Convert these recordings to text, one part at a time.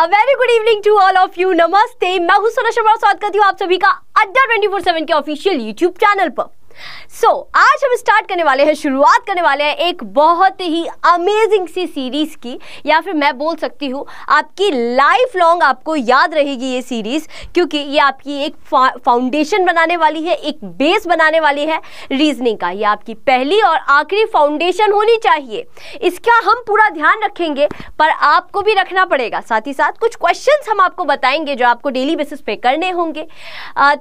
A very good evening to all of you नमस्ते मैं हूं सोना शर्मा स्वागत करती हूं आप सभी का अड्डा 24/7 के ऑफिशियल यूट्यूब चैनल पर सो so, आज हम स्टार्ट करने वाले हैं शुरुआत करने वाले हैं एक बहुत ही अमेजिंग सी सीरीज़ की या फिर मैं बोल सकती हूँ आपकी लाइफ लॉन्ग आपको याद रहेगी ये सीरीज़ क्योंकि ये आपकी एक फाउंडेशन बनाने वाली है एक बेस बनाने वाली है रीजनिंग का ये आपकी पहली और आखिरी फाउंडेशन होनी चाहिए इसका हम पूरा ध्यान रखेंगे पर आपको भी रखना पड़ेगा साथ ही साथ कुछ क्वेश्चन हम आपको बताएंगे जो आपको डेली बेसिस पे करने होंगे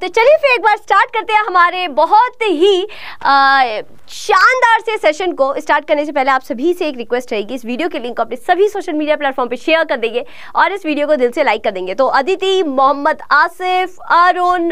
तो चलिए फिर एक बार स्टार्ट करते हैं हमारे बहुत ही भी शानदार से सेशन को स्टार्ट करने से पहले आप सभी से एक रिक्वेस्ट रहेगी इस वीडियो के लिंक को अपने सभी सोशल मीडिया प्लेटफॉर्म पर शेयर कर देंगे और इस वीडियो को दिल से लाइक कर देंगे तो अदिति मोहम्मद आसिफ अरुण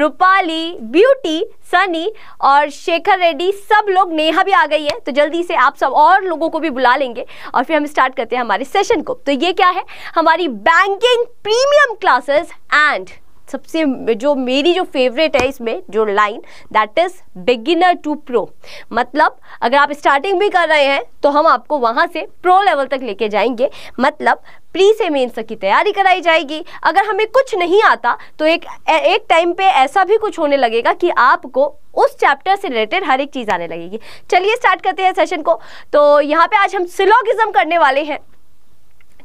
रूपाली ब्यूटी सनी और शेखर रेड्डी सब लोग नेहा भी आ गई है तो जल्दी से आप सब और लोगों को भी बुला लेंगे और फिर हम स्टार्ट करते हैं हमारे सेशन को तो ये क्या है हमारी बैंकिंग प्रीमियम क्लासेस एंड सबसे जो मेरी जो फेवरेट है इसमें जो line that is beginner to pro मतलब अगर आप स्टार्टिंग भी कर रहे हैं तो हम आपको वहां से प्रो लेवल तक लेके जाएंगे मतलब प्री से मेंस की तैयारी कराई जाएगी अगर हमें कुछ नहीं आता तो एक एक टाइम पे ऐसा भी कुछ होने लगेगा कि आपको उस चैप्टर से रिलेटेड हर एक चीज़ आने लगेगी चलिए स्टार्ट करते हैं सेशन को तो यहाँ पे आज हम सिलोगिज्म करने वाले हैं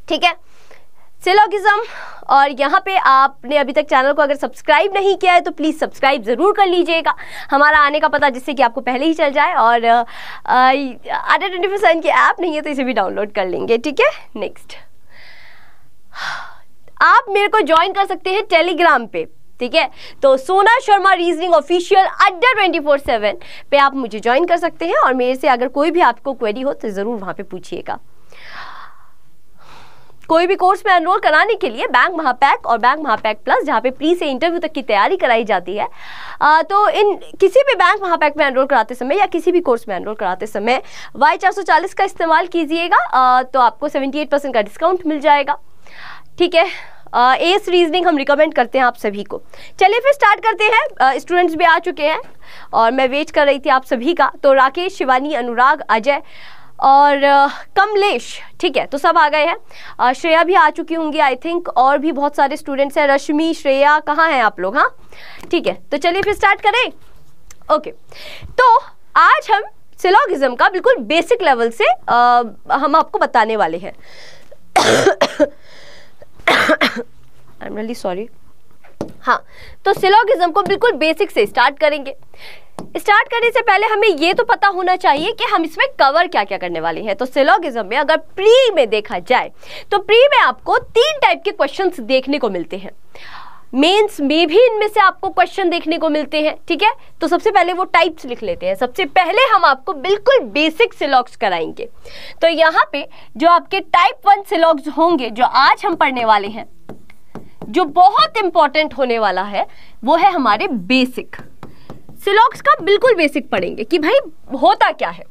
ठीक है सिलोगिज्म और यहाँ पे आपने अभी तक चैनल को अगर सब्सक्राइब नहीं किया है तो प्लीज़ सब्सक्राइब ज़रूर कर लीजिएगा हमारा आने का पता जिससे कि आपको पहले ही चल जाए और आटा ट्वेंटी परसेंट की ऐप नहीं है तो इसे भी डाउनलोड कर लेंगे ठीक है नेक्स्ट आप मेरे को ज्वाइन कर सकते हैं टेलीग्राम पे ठीक है तो Sona Sharma reasoning official Adda twenty four seven पे आप मुझे ज्वाइन कर सकते हैं और मेरे से अगर कोई भी आपको क्वेरी हो तो ज़रूर वहाँ पर पूछिएगा कोई भी कोर्स में एनरोल कराने के लिए बैंक महापैक और बैंक महापैक प्लस जहाँ पे प्री से इंटरव्यू तक की तैयारी कराई जाती है आ, तो इन किसी भी बैंक महापैक में एनरोल कराते समय या किसी भी कोर्स में एनरोल कराते समय वाई चार का इस्तेमाल कीजिएगा तो आपको सेवेंटी का डिस्काउंट मिल जाएगा ठीक है एस uh, रीजनिंग हम रिकमेंड करते हैं आप सभी को चलिए फिर स्टार्ट करते हैं स्टूडेंट्स uh, भी आ चुके हैं और मैं वेट कर रही थी आप सभी का तो राकेश शिवानी अनुराग अजय और कमलेश ठीक है तो सब आ गए हैं श्रेया भी आ चुकी होंगी आई थिंक और भी बहुत सारे स्टूडेंट्स हैं रश्मि श्रेया कहाँ हैं आप लोग हाँ ठीक है तो चलिए फिर स्टार्ट करें ओके तो आज हम सिलोगिज्म का बिल्कुल बेसिक लेवल से आ, हम आपको बताने वाले हैं आई एम रियली सॉरी हाँ तो सिलोगिज्म को बिल्कुल बेसिक से स्टार्ट करेंगे स्टार्ट करने से पहले हमें ये तो पता होना चाहिए कि हम इसमें कवर क्या क्या करने वाले हैं तो सिलोगिज्म में अगर प्री में देखा जाए तो प्री में आपको तीन टाइप के क्वेश्चंस देखने को मिलते हैं मेंस में भी इनमें से आपको क्वेश्चन देखने को मिलते हैं ठीक है तो सबसे पहले वो टाइप्स लिख लेते हैं सबसे पहले हम आपको बिल्कुल बेसिक सिलॉग्स कराएंगे तो यहाँ पे जो आपके टाइप वन सिलॉग्स होंगे जो आज हम पढ़ने वाले हैं जो बहुत इंपॉर्टेंट होने वाला है वो है हमारे बेसिक सिलॉक्स का बिल्कुल बेसिक पढ़ेंगे कि भाई होता क्या है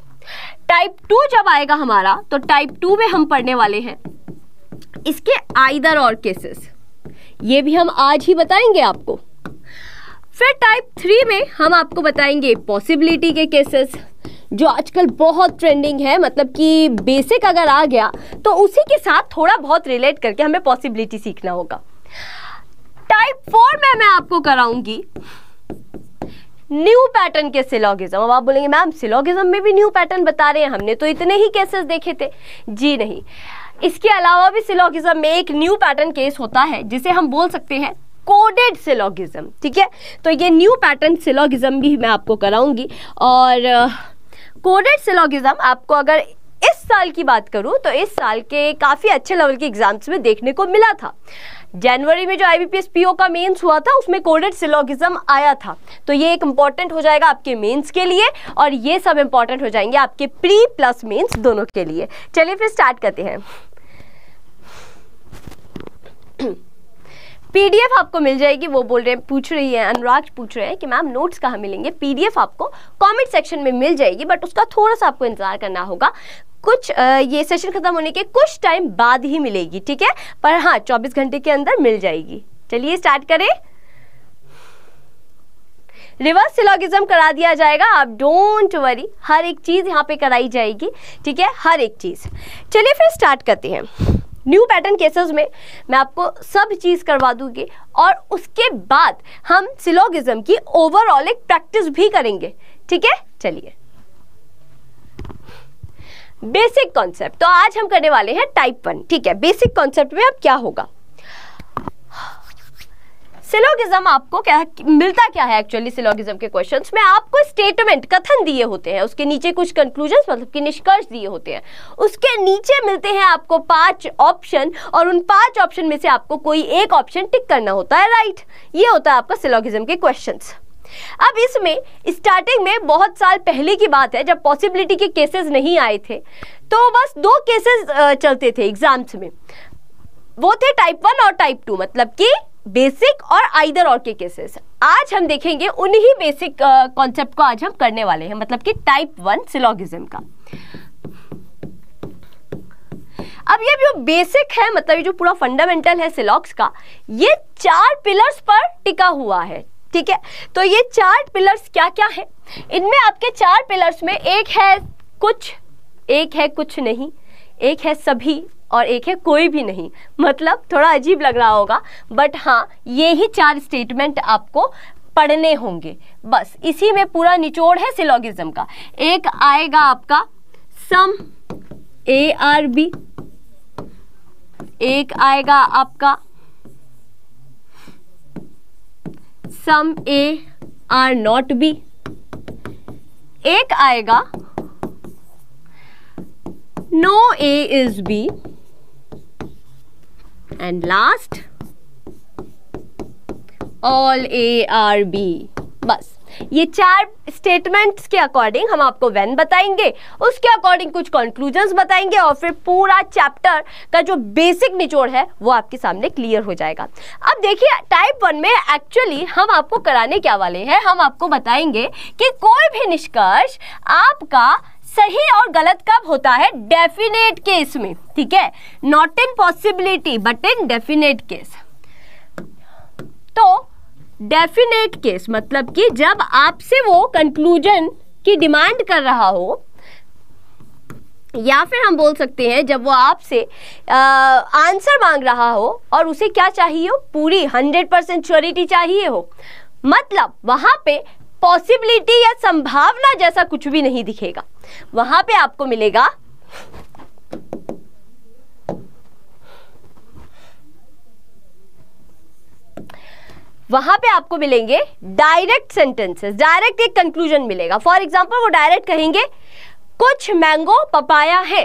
टाइप टू जब आएगा हमारा तो टाइप टू में हम पढ़ने वाले हैं इसके आइदर और केसेस ये भी हम आज ही बताएंगे आपको फिर टाइप थ्री में हम आपको बताएंगे पॉसिबिलिटी के केसेस जो आजकल बहुत ट्रेंडिंग है मतलब कि बेसिक अगर आ गया तो उसी के साथ थोड़ा बहुत रिलेट करके हमें पॉसिबिलिटी सीखना होगा टाइप फोर में मैं आपको कराऊंगी न्यू पैटर्न के सिलोगिज्म अब आप बोलेंगे मैम सिलोगिज्म में भी न्यू पैटर्न बता रहे हैं हमने तो इतने ही केसेस देखे थे जी नहीं इसके अलावा भी सिलोगिज्म में एक न्यू पैटर्न केस होता है जिसे हम बोल सकते हैं कोडेड सिलोगिज्म ठीक है तो ये न्यू पैटर्न सिलोगिज्म भी मैं आपको कराऊंगी और कोडेड uh, सिलोगिज्म आपको अगर इस साल की बात करूँ तो इस साल के काफ़ी अच्छे लेवल के एग्ज़ाम्स में देखने को मिला था जनवरी में जो आईबीपीएस पीओ का मेंस हुआ था उसमें कोडेड सिलोगिज्म आया था तो ये एक इंपॉर्टेंट हो जाएगा आपके मेंस के लिए और ये सब इंपॉर्टेंट हो जाएंगे आपके प्री प्लस मेंस दोनों के लिए चलिए फिर स्टार्ट करते हैं पीडीएफ आपको मिल जाएगी वो बोल रहे हैं पूछ रही है अनुराग पूछ रहे हैं कि मैम नोट्स कहाँ मिलेंगे पीडीएफ आपको कमेंट सेक्शन में मिल जाएगी बट उसका थोड़ा सा आपको इंतजार करना होगा कुछ ये सेशन ख़त्म होने के कुछ टाइम बाद ही मिलेगी ठीक है पर हाँ चौबीस घंटे के अंदर मिल जाएगी चलिए स्टार्ट करें रिवर्स सिलोगिज्म करा दिया जाएगा आप डोंट वरी हर एक चीज़ यहाँ पे कराई जाएगी ठीक है हर एक चीज़ चलिए फिर स्टार्ट करते हैं न्यू पैटर्न केसेस में मैं आपको सब चीज़ करवा दूंगी और उसके बाद हम सिलोगिज्म की ओवरऑल एक प्रैक्टिस भी करेंगे ठीक है चलिए बेसिक कॉन्सेप्ट तो आज हम करने वाले हैं टाइप वन ठीक है बेसिक कॉन्सेप्ट में अब क्या होगा सिलोगिज्म आपको क्या मिलता क्या है एक्चुअली सिलोगिज्म के क्वेश्चंस में आपको स्टेटमेंट कथन दिए होते हैं उसके नीचे कुछ कंक्लूजन मतलब कि निष्कर्ष दिए होते हैं उसके नीचे मिलते हैं आपको पांच ऑप्शन और उन पांच ऑप्शन में से आपको कोई एक ऑप्शन टिक करना होता है राइट ये होता है आपका सिलोगिज्म के क्वेश्चन अब इसमें स्टार्टिंग में बहुत साल पहले की बात है जब पॉसिबिलिटी के केसेस नहीं आए थे तो बस दो केसेस चलते थे एग्जाम्स में वो थे टाइप वन और टाइप टू मतलब कि बेसिक और आइदर और के केसेस आज हम देखेंगे उन्हीं बेसिक कॉन्सेप्ट को आज हम करने वाले हैं मतलब कि टाइप वन सिलोगिज्म का अब ये जो बेसिक है मतलब ये जो पूरा फंडामेंटल है सिलॉक्स का ये चार पिलर्स पर टिका हुआ है ठीक है तो ये चार पिलर्स क्या क्या है इनमें आपके चार पिलर्स में एक है कुछ एक है कुछ नहीं एक है सभी और एक है कोई भी नहीं मतलब थोड़ा अजीब लग रहा होगा बट हाँ ये ही चार स्टेटमेंट आपको पढ़ने होंगे बस इसी में पूरा निचोड़ है सिलोगिज्म का एक आएगा आपका सम ए आर बी एक आएगा आपका some A are not B एक आएगा no A is B and last all A are B बस ये चार स्टेटमेंट्स के अकॉर्डिंग हम आपको वेन बताएंगे उसके अकॉर्डिंग कुछ कंक्लूजन्स बताएंगे और फिर पूरा चैप्टर का जो बेसिक निचोड़ है वो आपके सामने क्लियर हो जाएगा अब देखिए टाइप वन में एक्चुअली हम आपको कराने क्या वाले हैं हम आपको बताएंगे कि कोई भी निष्कर्ष आपका सही और गलत कब होता है डेफिनेट केस में ठीक है not in possibility but in definite case तो डेफिनेट केस मतलब कि जब आपसे वो कंक्लूजन की डिमांड कर रहा हो या फिर हम बोल सकते हैं जब वो आपसे आंसर मांग रहा हो और उसे क्या चाहिए हो पूरी हंड्रेड परसेंट श्योरिटी चाहिए हो मतलब वहां पे पॉसिबिलिटी या संभावना जैसा कुछ भी नहीं दिखेगा वहां पे आपको मिलेगा वहां पे आपको मिलेंगे डायरेक्ट सेंटेंसेस डायरेक्ट एक कंक्लूजन मिलेगा फॉर एग्जाम्पल वो डायरेक्ट कहेंगे कुछ मैंगो पपाया है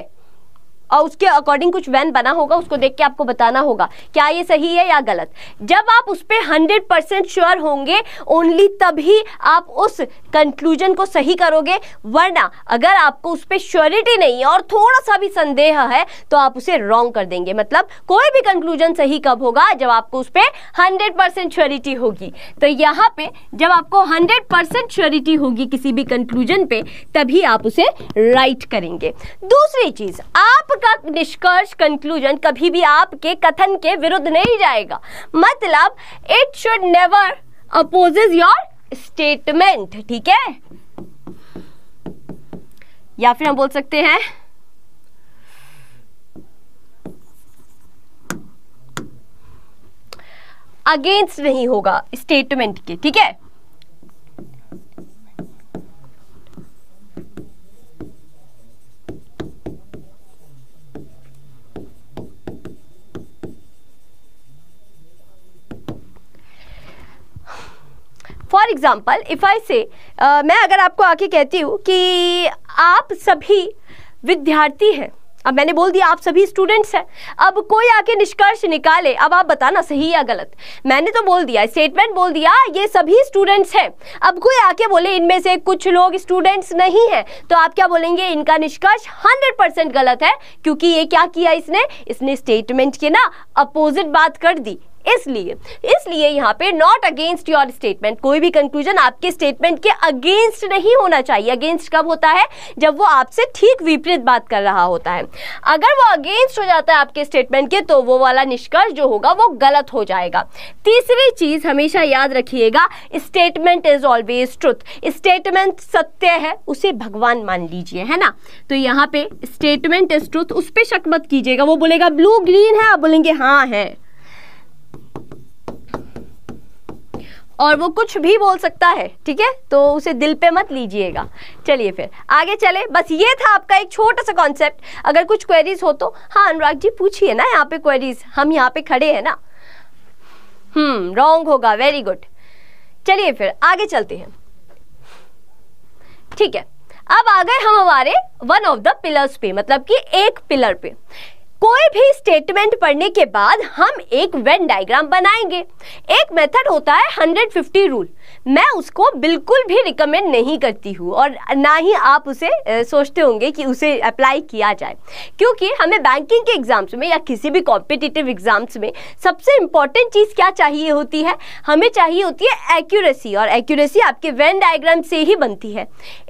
और उसके अकॉर्डिंग कुछ वैन बना होगा उसको देख के आपको बताना होगा क्या ये सही है या गलत जब आप उस पर हंड्रेड परसेंट श्योर होंगे ओनली तभी आप उस कंक्लूजन को सही करोगे वरना अगर आपको उस पर श्योरिटी नहीं है और थोड़ा सा भी संदेह है तो आप उसे रॉन्ग कर देंगे मतलब कोई भी कंक्लूजन सही कब होगा जब आपको उस पर हंड्रेड परसेंट श्योरिटी होगी तो यहाँ पे जब आपको हंड्रेड परसेंट श्योरिटी होगी किसी भी कंक्लूजन पे तभी आप उसे राइट करेंगे दूसरी चीज आप का निष्कर्ष कंक्लूजन कभी भी आपके कथन के विरुद्ध नहीं जाएगा मतलब it should never opposes your statement ठीक है या फिर हम बोल सकते हैं अगेंस्ट नहीं होगा स्टेटमेंट के ठीक है फॉर एग्ज़ाम्पल इफ़ आई से मैं अगर आपको आके कहती हूँ कि आप सभी विद्यार्थी हैं अब मैंने बोल दिया आप सभी स्टूडेंट्स हैं अब कोई आके निष्कर्ष निकाले अब आप बताना सही या गलत मैंने तो बोल दिया स्टेटमेंट बोल दिया ये सभी स्टूडेंट्स हैं अब कोई आके बोले इनमें से कुछ लोग स्टूडेंट्स नहीं हैं तो आप क्या बोलेंगे इनका निष्कर्ष हंड्रेड परसेंट गलत है क्योंकि ये क्या किया इसने इसने स्टेटमेंट के ना अपोजिट बात कर दी इसलिए इसलिए यहाँ पे नॉट अगेंस्ट योर स्टेटमेंट कोई भी कंक्लूजन आपके स्टेटमेंट के अगेंस्ट नहीं होना चाहिए अगेंस्ट कब होता है जब वो आपसे ठीक विपरीत बात कर रहा होता है अगर वो अगेंस्ट हो जाता है आपके स्टेटमेंट के तो वो वाला निष्कर्ष जो होगा वो गलत हो जाएगा तीसरी चीज हमेशा याद रखिएगा statement is always truth statement सत्य है उसे भगवान मान लीजिए है ना तो यहाँ पे स्टेटमेंट इज ट्रुथ उस पर शक मत कीजिएगा वो बोलेगा ब्लू ग्रीन है आप बोलेंगे हाँ है और वो कुछ भी बोल सकता है ठीक है तो उसे दिल पे मत लीजिएगा चलिए फिर आगे चले बस ये था आपका एक छोटा सा कॉन्सेप्ट अगर कुछ क्वेरीज हो तो हाँ अनुराग जी पूछिए ना यहाँ पे क्वेरीज हम यहाँ पे खड़े हैं ना हम्म रॉन्ग होगा वेरी गुड चलिए फिर आगे चलते हैं ठीक है अब आ गए हम हमारे वन ऑफ द पिलर्स पे मतलब कि एक पिलर पे कोई भी स्टेटमेंट पढ़ने के बाद हम एक वेन डायग्राम बनाएंगे एक मेथड होता है 150 रूल मैं उसको बिल्कुल भी रिकमेंड नहीं करती हूँ और ना ही आप उसे सोचते होंगे कि उसे अप्लाई किया जाए क्योंकि हमें बैंकिंग के एग्ज़ाम्स में या किसी भी कॉम्पिटिटिव एग्ज़ाम्स में सबसे इम्पॉर्टेंट चीज़ क्या चाहिए होती है हमें चाहिए होती है एक्यूरेसी और एक्यूरेसी आपके वेन डायग्राम से ही बनती है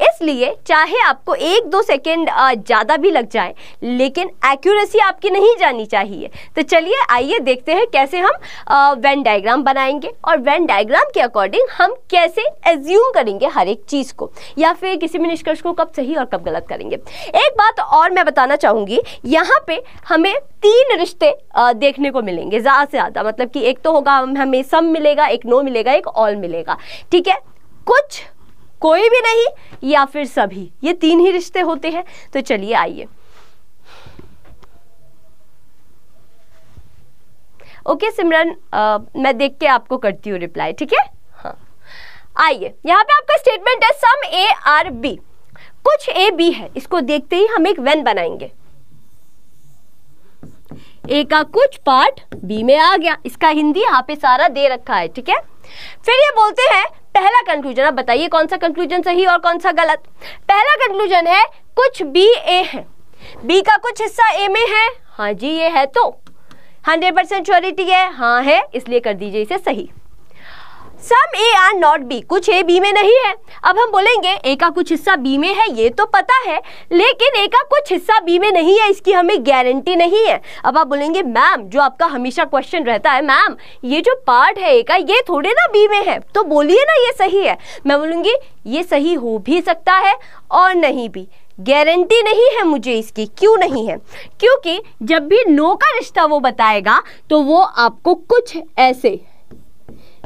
इसलिए चाहे आपको एक दो सेकेंड ज़्यादा भी लग जाए लेकिन एक्यूरेसी आपकी नहीं जानी चाहिए तो चलिए आइए देखते हैं कैसे हम वेन डायग्राम बनाएंगे और वेन डायग्राम के अकॉर्डिंग हम हम कैसे एज्यूम करेंगे हर एक चीज़ को या फिर किसी भी निष्कर्ष को कब सही और कब गलत करेंगे एक बात और मैं बताना चाहूंगी यहाँ पे हमें तीन रिश्ते देखने को मिलेंगे ज़्यादा से ज़्यादा मतलब कि एक तो होगा हमें सम मिलेगा एक नो मिलेगा एक ऑल मिलेगा ठीक है कुछ कोई भी नहीं या फिर सभी ये तीन ही रिश्ते होते हैं तो चलिए आइए ओके सिमरन मैं देख के आपको करती हूँ रिप्लाई ठीक है आइए यहाँ पे आपका स्टेटमेंट है सम ए आर बी कुछ ए बी है इसको देखते ही हम एक वेन बनाएंगे ए का कुछ पार्ट बी में आ गया इसका हिंदी यहाँ पे सारा दे रखा है ठीक है फिर ये बोलते हैं पहला कंक्लूजन आप बताइए कौन सा कंक्लूजन सही और कौन सा गलत पहला कंक्लूजन है कुछ बी ए है बी का कुछ हिस्सा ए में है हाँ जी ये है तो हंड्रेड परसेंट श्योरिटी है हाँ है इसलिए कर दीजिए इसे सही some A are not B कुछ ए बी में नहीं है अब हम बोलेंगे ए का कुछ हिस्सा बी में है ये तो पता है लेकिन ए का कुछ हिस्सा बी में नहीं है इसकी हमें गारंटी नहीं है अब आप बोलेंगे मैम जो आपका हमेशा क्वेश्चन रहता है मैम ये जो पार्ट है ए का ये थोड़े ना बी में है तो बोलिए ना ये सही है मैं बोलूँगी ये सही हो भी सकता है और नहीं भी गारंटी नहीं है मुझे इसकी क्यों नहीं है क्योंकि जब भी नो का रिश्ता वो बताएगा तो वो आपको कुछ ऐसे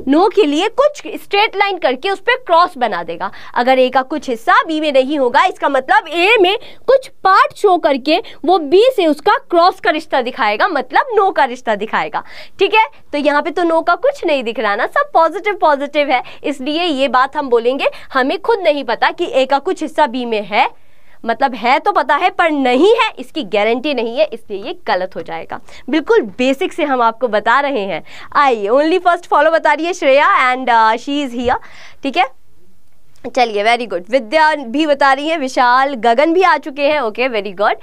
नो के लिए कुछ स्ट्रेट लाइन करके उस पर क्रॉस बना देगा अगर ए का कुछ हिस्सा बी में नहीं होगा इसका मतलब ए में कुछ पार्ट शो करके वो बी से उसका क्रॉस का रिश्ता दिखाएगा मतलब नो का रिश्ता दिखाएगा ठीक है तो यहाँ पे तो नो का कुछ नहीं दिख रहा ना सब पॉजिटिव पॉजिटिव है इसलिए ये बात हम बोलेंगे हमें खुद नहीं पता कि ए का कुछ हिस्सा बी में है मतलब है तो पता है पर नहीं है इसकी गारंटी नहीं है इसलिए ये गलत हो जाएगा बिल्कुल बेसिक से हम आपको बता रहे हैं आइए ओनली फर्स्ट फॉलो बता रही है Shreya and she is here ठीक है चलिए वेरी गुड विद्या भी बता रही है विशाल गगन भी आ चुके हैं okay very good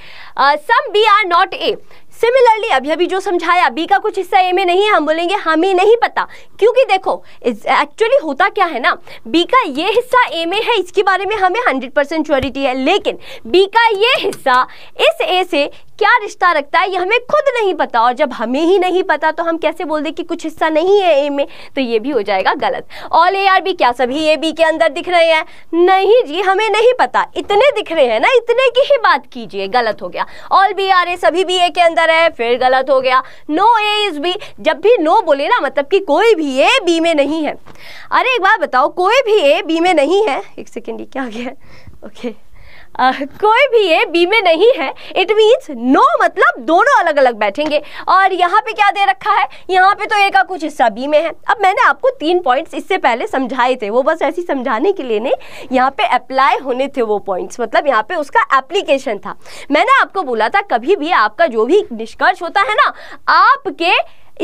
some B are not A similarly अभी अभी जो समझाया बी का कुछ हिस्सा ए में नहीं है हम बोलेंगे हमें नहीं पता क्योंकि देखो एक्चुअली होता क्या है ना बी का ये हिस्सा ए में है इसके बारे में हमें 100 परसेंट श्योरिटी है लेकिन बी का ये हिस्सा इस ए से क्या रिश्ता रखता है ये हमें खुद नहीं पता और जब हमें ही नहीं पता तो हम कैसे बोल दें कि कुछ हिस्सा नहीं है ए में तो ये भी हो जाएगा गलत ऑल ए आर बी क्या सभी ए बी के अंदर दिख रहे हैं नहीं जी हमें नहीं पता इतने दिख रहे हैं ना इतने की ही बात कीजिए गलत हो गया ऑल बी आर ए सभी बी ए के अंदर है फिर गलत हो गया नो ए इज बी जब भी नो बोले ना मतलब कि कोई भी ए बी में नहीं है अरे एक बार बताओ कोई भी ए बी में नहीं है एक सेकेंड ये क्या हो गया ओके okay. Uh, कोई भी ये बी में नहीं है इट मीन्स नो मतलब दोनों अलग अलग बैठेंगे और यहाँ पे क्या दे रखा है यहाँ पे तो ए का कुछ हिस्सा बी में है अब मैंने आपको तीन पॉइंट्स इससे पहले समझाए थे वो बस ऐसी समझाने के लिए नहीं यहाँ पे अप्लाई होने थे वो पॉइंट्स मतलब यहाँ पे उसका एप्लीकेशन था मैंने आपको बोला था कभी भी आपका जो भी निष्कर्ष होता है ना आपके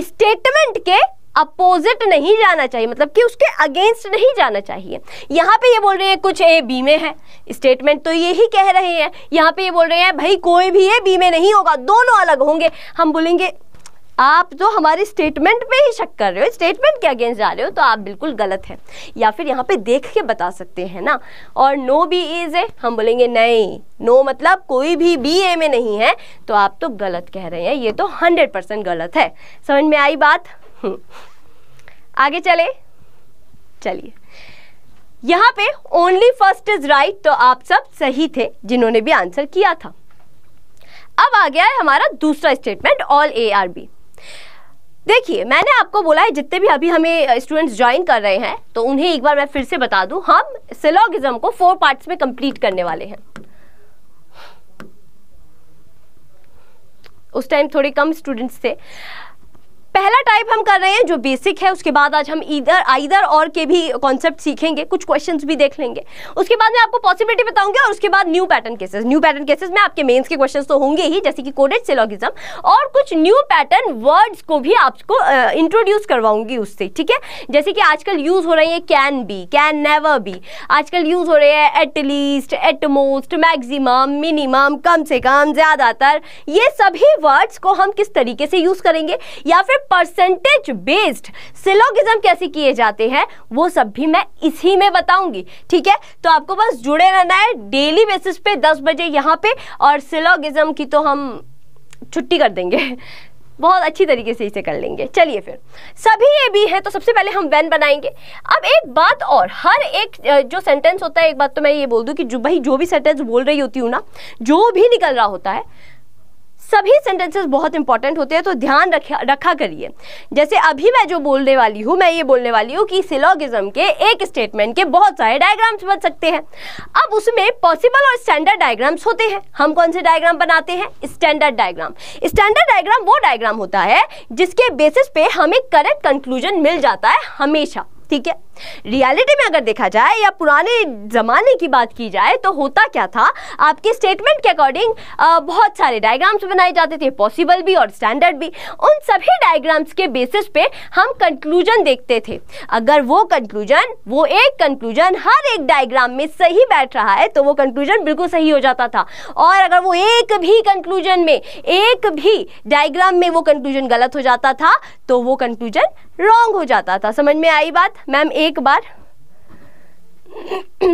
स्टेटमेंट के अपोजिट नहीं जाना चाहिए मतलब कि उसके अगेंस्ट नहीं जाना चाहिए यहाँ पे ये बोल रहे हैं कुछ ए बी में है स्टेटमेंट तो यही कह रहे हैं यहाँ पे ये बोल रहे हैं भाई कोई भी ए बी में नहीं होगा दोनों अलग होंगे हम बोलेंगे आप जो तो हमारी स्टेटमेंट पे ही शक कर रहे हो स्टेटमेंट के अगेंस्ट जा रहे हो तो आप बिल्कुल गलत है या फिर यहाँ पे देख के बता सकते हैं ना और नो बी इज ए हम बोलेंगे नहीं नो मतलब कोई भी बी ए में नहीं है तो आप तो गलत कह रहे हैं ये तो हंड्रेड परसेंट गलत है समझ में आई बात आगे चले चलिए यहाँ पे ओनली फर्स्ट इज राइट तो आप सब सही थे जिन्होंने भी आंसर किया था अब आ गया है हमारा दूसरा statement all A are B देखिए मैंने आपको बोला है जितने भी अभी हमें स्टूडेंट्स ज्वाइन कर रहे हैं तो उन्हें एक बार मैं फिर से बता दूं हम सिलोगिज्म को फोर पार्ट्स में कंप्लीट करने वाले हैं उस टाइम थोड़े कम स्टूडेंट्स थे पहला टाइप हम कर रहे हैं जो बेसिक है उसके बाद आज हम इधर आइधर और के भी कॉन्सेप्ट सीखेंगे कुछ क्वेश्चन भी देख लेंगे उसके बाद मैं आपको पॉसिबिलिटी बताऊंगी और उसके बाद new pattern cases new pattern cases में आपके मेन्स के क्वेश्चन तो होंगे ही जैसे कि कोडेड सिलोगिज्म और कुछ न्यू पैटर्न वर्ड्स को भी आपको इंट्रोड्यूस करवाऊंगी उससे ठीक है जैसे कि आजकल यूज हो रही है can be can never be आजकल यूज हो रहे हैं एटलीस्ट एटमोस्ट मैक्सिमम मिनिमम कम से कम ज़्यादातर ये सभी वर्ड्स को हम किस तरीके से यूज़ करेंगे या फिर परसेंटेज बेस्ड सिलोगिज्म कैसे किए जाते हैं वो सब भी मैं इसी में बताऊंगी ठीक है तो आपको बस जुड़े रहना है डेली बेसिस पे 10 बजे यहाँ पे और सिलोगिज्म की तो हम छुट्टी कर देंगे बहुत अच्छी तरीके से इसे कर लेंगे चलिए फिर सभी ये भी है तो सबसे पहले हम वैन बनाएंगे अब एक बात और हर एक जो सेंटेंस होता है एक बात तो मैं ये बोल दूँ कि जो भाई जो भी सेंटेंस बोल रही होती हूँ ना जो भी निकल रहा होता है सभी सेंटेंसेस बहुत इंपॉर्टेंट होते हैं तो ध्यान रखा रखा करिए जैसे अभी मैं जो बोलने वाली हूँ मैं ये बोलने वाली हूँ कि सिलोगिज्म के एक स्टेटमेंट के बहुत सारे डायग्राम्स बन सकते हैं अब उसमें पॉसिबल और स्टैंडर्ड डायग्राम्स होते हैं हम कौन से डायग्राम बनाते हैं स्टैंडर्ड डायग्राम स्टैंडर्ड डायग्राम वो डायग्राम होता है जिसके बेसिस पे हमें करेक्ट कंक्लूजन मिल जाता है हमेशा ठीक है रियलिटी में अगर देखा जाए या पुराने ज़माने की बात की जाए तो होता क्या था आपके स्टेटमेंट के अकॉर्डिंग बहुत सारे डायग्राम्स बनाए जाते थे पॉसिबल भी और स्टैंडर्ड भी उन सभी डायग्राम्स के बेसिस पे हम कंक्लूजन देखते थे अगर वो कंक्लूजन वो एक कंक्लूजन हर एक डायग्राम में सही बैठ रहा है तो वो कंक्लूजन बिल्कुल सही हो जाता था और अगर वो एक भी कंक्लूजन में एक भी डायग्राम में वो कंक्लूजन गलत हो जाता था तो वो कंक्लूजन रॉन्ग हो जाता था समझ में आई बात मैम एक बार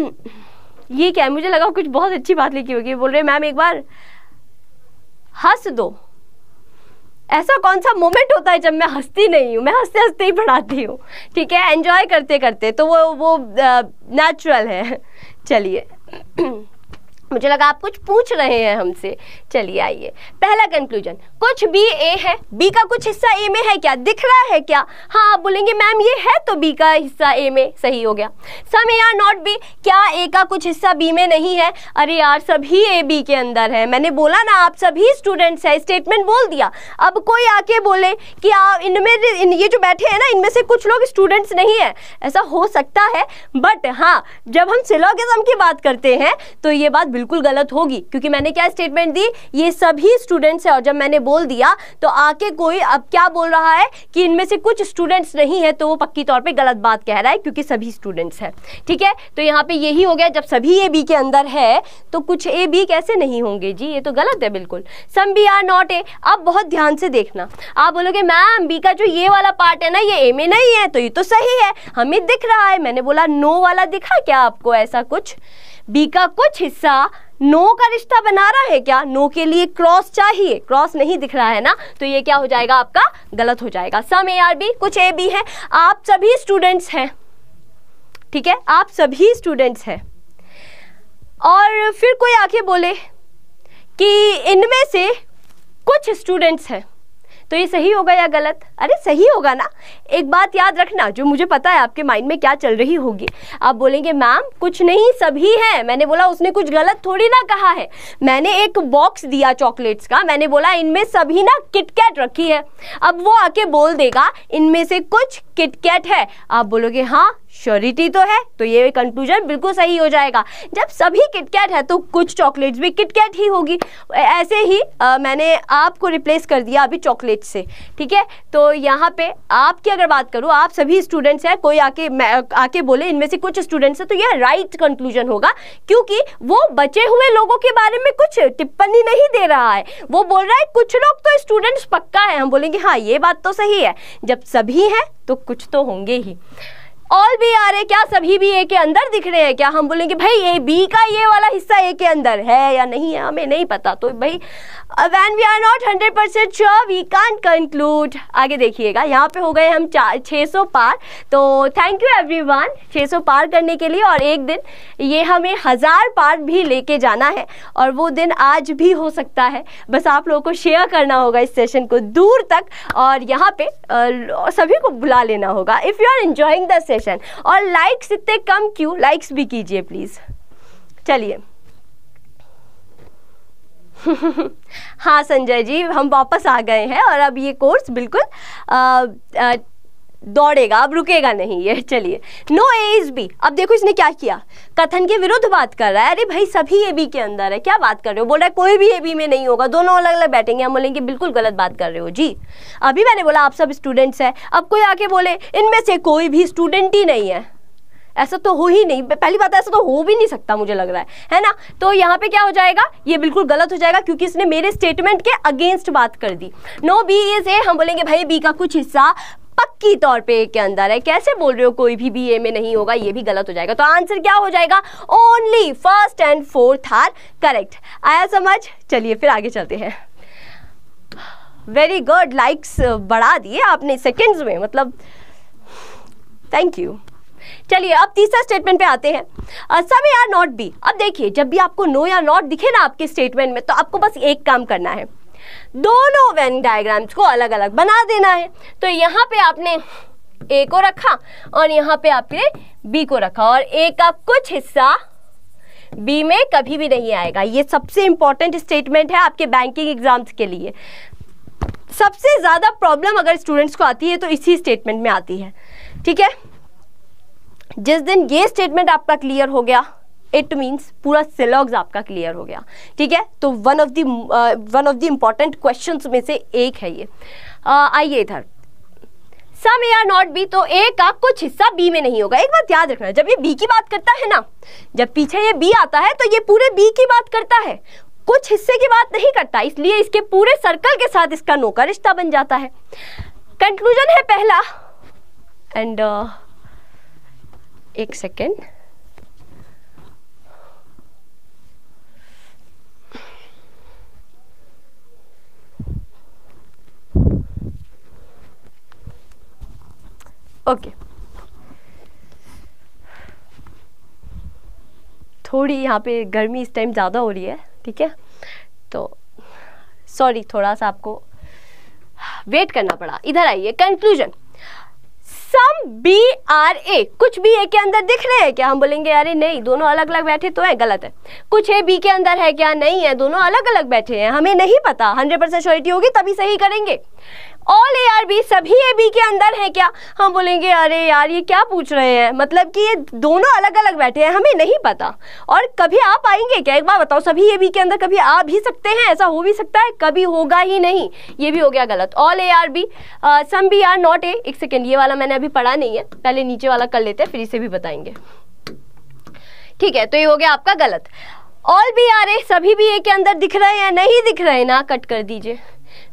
ये क्या है मुझे लगा कुछ बहुत अच्छी बात लिखी होगी बोल रहे मैम एक बार हंस दो ऐसा कौन सा मोमेंट होता है जब मैं हंसती नहीं हूँ मैं हंसते हंसते ही पढ़ाती हूँ ठीक है एंजॉय करते करते तो वो वो नेचुरल है चलिए मुझे लगा आप कुछ पूछ रहे हैं हमसे चलिए आइए पहला कंक्लूजन कुछ बी ए है बी का कुछ हिस्सा ए में है क्या दिख रहा है क्या हाँ आप बोलेंगे मैम ये है तो बी का हिस्सा ए में सही हो गया some A are not B क्या ए का कुछ हिस्सा बी में नहीं है अरे यार सभी ए बी के अंदर है मैंने बोला ना आप सभी स्टूडेंट्स हैं स्टेटमेंट बोल दिया अब कोई आके बोले कि आप इनमें इन ये जो बैठे हैं ना इनमें से कुछ लोग स्टूडेंट्स नहीं है ऐसा हो सकता है बट हाँ जब हम सिलोगिज्म की बात करते हैं तो ये बात बिल्कुल गलत होगी क्योंकि मैंने क्या स्टेटमेंट दी ये सभी स्टूडेंट्स हैं और जब मैंने बोल दिया तो आके कोई अब क्या बोल रहा है कि इनमें से कुछ स्टूडेंट्स नहीं है तो वो पक्की तौर पर गलत बात कह रहा है क्योंकि सभी स्टूडेंट्स हैं ठीक है तो यहाँ पे यही हो गया जब सभी ए बी के अंदर है तो कुछ ए बी कैसे नहीं होंगे जी ये तो गलत है बिल्कुल some B are not A अब बहुत ध्यान से देखना आप बोलोगे मैम बी का जो ये वाला पार्ट है ना ये ए में नहीं है तो ये तो सही है हमें दिख रहा है मैंने बोला नो वाला दिखा क्या आपको ऐसा कुछ बी का कुछ हिस्सा नो का रिश्ता बना रहा है क्या नो के लिए क्रॉस चाहिए क्रॉस नहीं दिख रहा है ना तो ये क्या हो जाएगा आपका गलत हो जाएगा सम ए आर बी कुछ ए बी है आप सभी स्टूडेंट्स हैं ठीक है आप सभी स्टूडेंट्स हैं और फिर कोई आके बोले कि इनमें से कुछ स्टूडेंट्स हैं तो ये सही होगा या गलत अरे सही होगा ना एक बात याद रखना जो मुझे पता है आपके माइंड में क्या चल रही होगी आप बोलेंगे मैम कुछ नहीं सभी है मैंने बोला उसने कुछ गलत थोड़ी ना कहा है मैंने एक बॉक्स दिया चॉकलेट्स का मैंने बोला इनमें सभी ना किटकैट रखी है अब वो आके बोल देगा इनमें से कुछ किटकैट है आप बोलोगे हाँ श्योरिटी तो है तो ये कंक्लूजन बिल्कुल सही हो जाएगा जब सभी किटकैट है तो कुछ चॉकलेट्स भी किटकैट ही होगी ऐसे ही आ, मैंने आपको रिप्लेस कर दिया अभी चॉकलेट से ठीक है तो यहाँ पे आपकी अगर बात करूँ आप सभी स्टूडेंट्स हैं कोई आके आके बोले इनमें से कुछ स्टूडेंट्स हैं तो यह राइट कंक्लूजन होगा क्योंकि वो बचे हुए लोगों के बारे में कुछ टिप्पणी नहीं दे रहा है वो बोल रहा है कुछ लोग तो स्टूडेंट्स पक्का है हम बोलेंगे हाँ ये बात तो सही है जब सभी हैं तो कुछ तो होंगे ही ऑल बी आ रहे क्या सभी भी ए के अंदर दिख रहे हैं क्या हम बोलेंगे भाई ए बी का ये वाला हिस्सा ए के अंदर है या नहीं है हमें नहीं पता तो भाई when we are not hundred percent sure we can't conclude आगे देखिएगा यहाँ पे हो गए हम चार छः सौ पार तो थैंक यू एवरी वन छः सौ पार करने के लिए और एक दिन ये हमें हज़ार पार भी लेके जाना है और वो दिन आज भी हो सकता है बस आप लोगों को शेयर करना होगा इस सेशन को दूर तक और यहाँ पे uh, सभी को बुला लेना होगा if you are enjoying the session और लाइक्स इतने कम क्यों लाइक्स भी कीजिए प्लीज़ चलिए हाँ संजय जी हम वापस आ गए हैं और अब ये कोर्स बिल्कुल आ, आ, दौड़ेगा अब रुकेगा नहीं ये चलिए नो ए इज बी अब देखो इसने क्या किया कथन के विरुद्ध बात कर रहा है अरे भाई सभी ए बी के अंदर है क्या बात कर रहे हो बोल रहा है कोई भी ए बी में नहीं होगा दोनों अलग अलग बैठेंगे हम बोलेंगे बिल्कुल गलत बात कर रहे हो जी अभी मैंने बोला आप सब स्टूडेंट्स हैं अब कोई आके बोले इनमें से कोई भी स्टूडेंट ही नहीं है ऐसा तो हो ही नहीं पहली बात तो ऐसा तो हो भी नहीं सकता मुझे लग रहा है है ना तो यहाँ पे क्या हो जाएगा ये बिल्कुल गलत हो जाएगा क्योंकि इसने मेरे स्टेटमेंट के अगेंस्ट बात कर दी नो बी इज ए हम बोलेंगे भाई बी का कुछ हिस्सा पक्की तौर पे के अंदर है कैसे बोल रहे हो कोई भी बी ए में नहीं होगा ये भी गलत हो जाएगा तो आंसर क्या हो जाएगा only first and fourth are correct आया समझ चलिए फिर आगे चलते हैं वेरी गुड लाइक्स बढ़ा दिए आपने सेकेंड्स में मतलब थैंक यू चलिए अब तीसरा स्टेटमेंट पे आते हैं सम आर नॉट बी अब देखिए जब भी आपको नो या नॉट दिखे ना आपके स्टेटमेंट में तो आपको बस एक काम करना है दोनों वेन डायग्राम्स को अलग अलग बना देना है तो यहाँ पे आपने ए को रखा और यहाँ पे आपने बी को रखा और ए का कुछ हिस्सा बी में कभी भी नहीं आएगा ये सबसे इंपॉर्टेंट स्टेटमेंट है आपके बैंकिंग एग्जाम्स के लिए सबसे ज़्यादा प्रॉब्लम अगर स्टूडेंट्स को आती है तो इसी स्टेटमेंट में आती है ठीक है जिस दिन ये स्टेटमेंट आपका क्लियर हो गया इट मीन्स पूरा सिलॉग्स आपका क्लियर हो गया ठीक है तो one of the one of the important question में से एक है ये uh, आइए इधर some A are not B तो ए का कुछ हिस्सा बी में नहीं होगा एक बात याद रखना जब ये बी की बात करता है ना जब पीछे ये बी आता है तो ये पूरे बी की बात करता है कुछ हिस्से की बात नहीं करता इसलिए इसके पूरे सर्कल के साथ इसका नोका रिश्ता बन जाता है कंक्लूजन है पहला एंड uh, एक सेकेंड ओके थोड़ी यहाँ पे गर्मी इस टाइम ज़्यादा हो रही है ठीक है तो सॉरी थोड़ा सा आपको वेट करना पड़ा इधर आइए conclusion some B are A कुछ बी ए के अंदर दिख रहे हैं क्या हम बोलेंगे अरे नहीं दोनों अलग अलग बैठे तो है गलत है कुछ ए बी के अंदर है क्या नहीं है दोनों अलग अलग बैठे हैं हमें नहीं पता हंड्रेड परसेंट श्योरिटी होगी तभी सही करेंगे ऑल ए आर बी सभी ए बी के अंदर है क्या हम बोलेंगे अरे यार ये क्या पूछ रहे हैं मतलब कि ये दोनों अलग अलग बैठे हैं हमें नहीं पता और कभी आप आएंगे क्या एक बार बताओ सभी ए बी के अंदर कभी आ भी सकते हैं ऐसा हो भी सकता है कभी होगा ही नहीं ये भी हो गया गलत all A are B some B are not A एक सेकेंड ये वाला मैंने अभी पढ़ा नहीं है पहले नीचे वाला कर लेते हैं फिर इसे भी बताएंगे ठीक है तो ये हो गया आपका गलत ऑल बी आर ए सभी भी ए के अंदर दिख रहे हैं नहीं दिख रहे ना कट कर दीजिए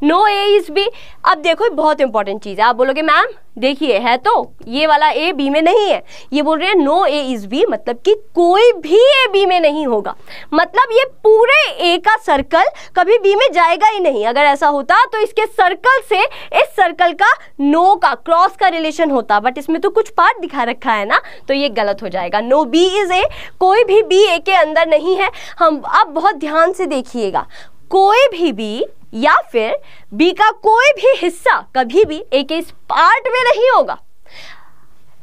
नो ए इज बी अब देखो बहुत इंपॉर्टेंट चीज़ है आप बोलोगे मैम देखिए है तो ये वाला ए बी में नहीं है ये बोल रहे हैं नो ए इज बी मतलब कि कोई भी ए बी में नहीं होगा मतलब ये पूरे ए का सर्कल कभी बी में जाएगा ही नहीं अगर ऐसा होता तो इसके सर्कल से इस सर्कल का नो का क्रॉस का रिलेशन होता बट इसमें तो कुछ पार्ट दिखा रखा है ना तो ये गलत हो जाएगा नो बी इज ए कोई भी बी ए के अंदर नहीं है हम अब बहुत ध्यान से देखिएगा कोई भी बी या फिर बी का कोई भी हिस्सा कभी भी ए के इस पार्ट में नहीं होगा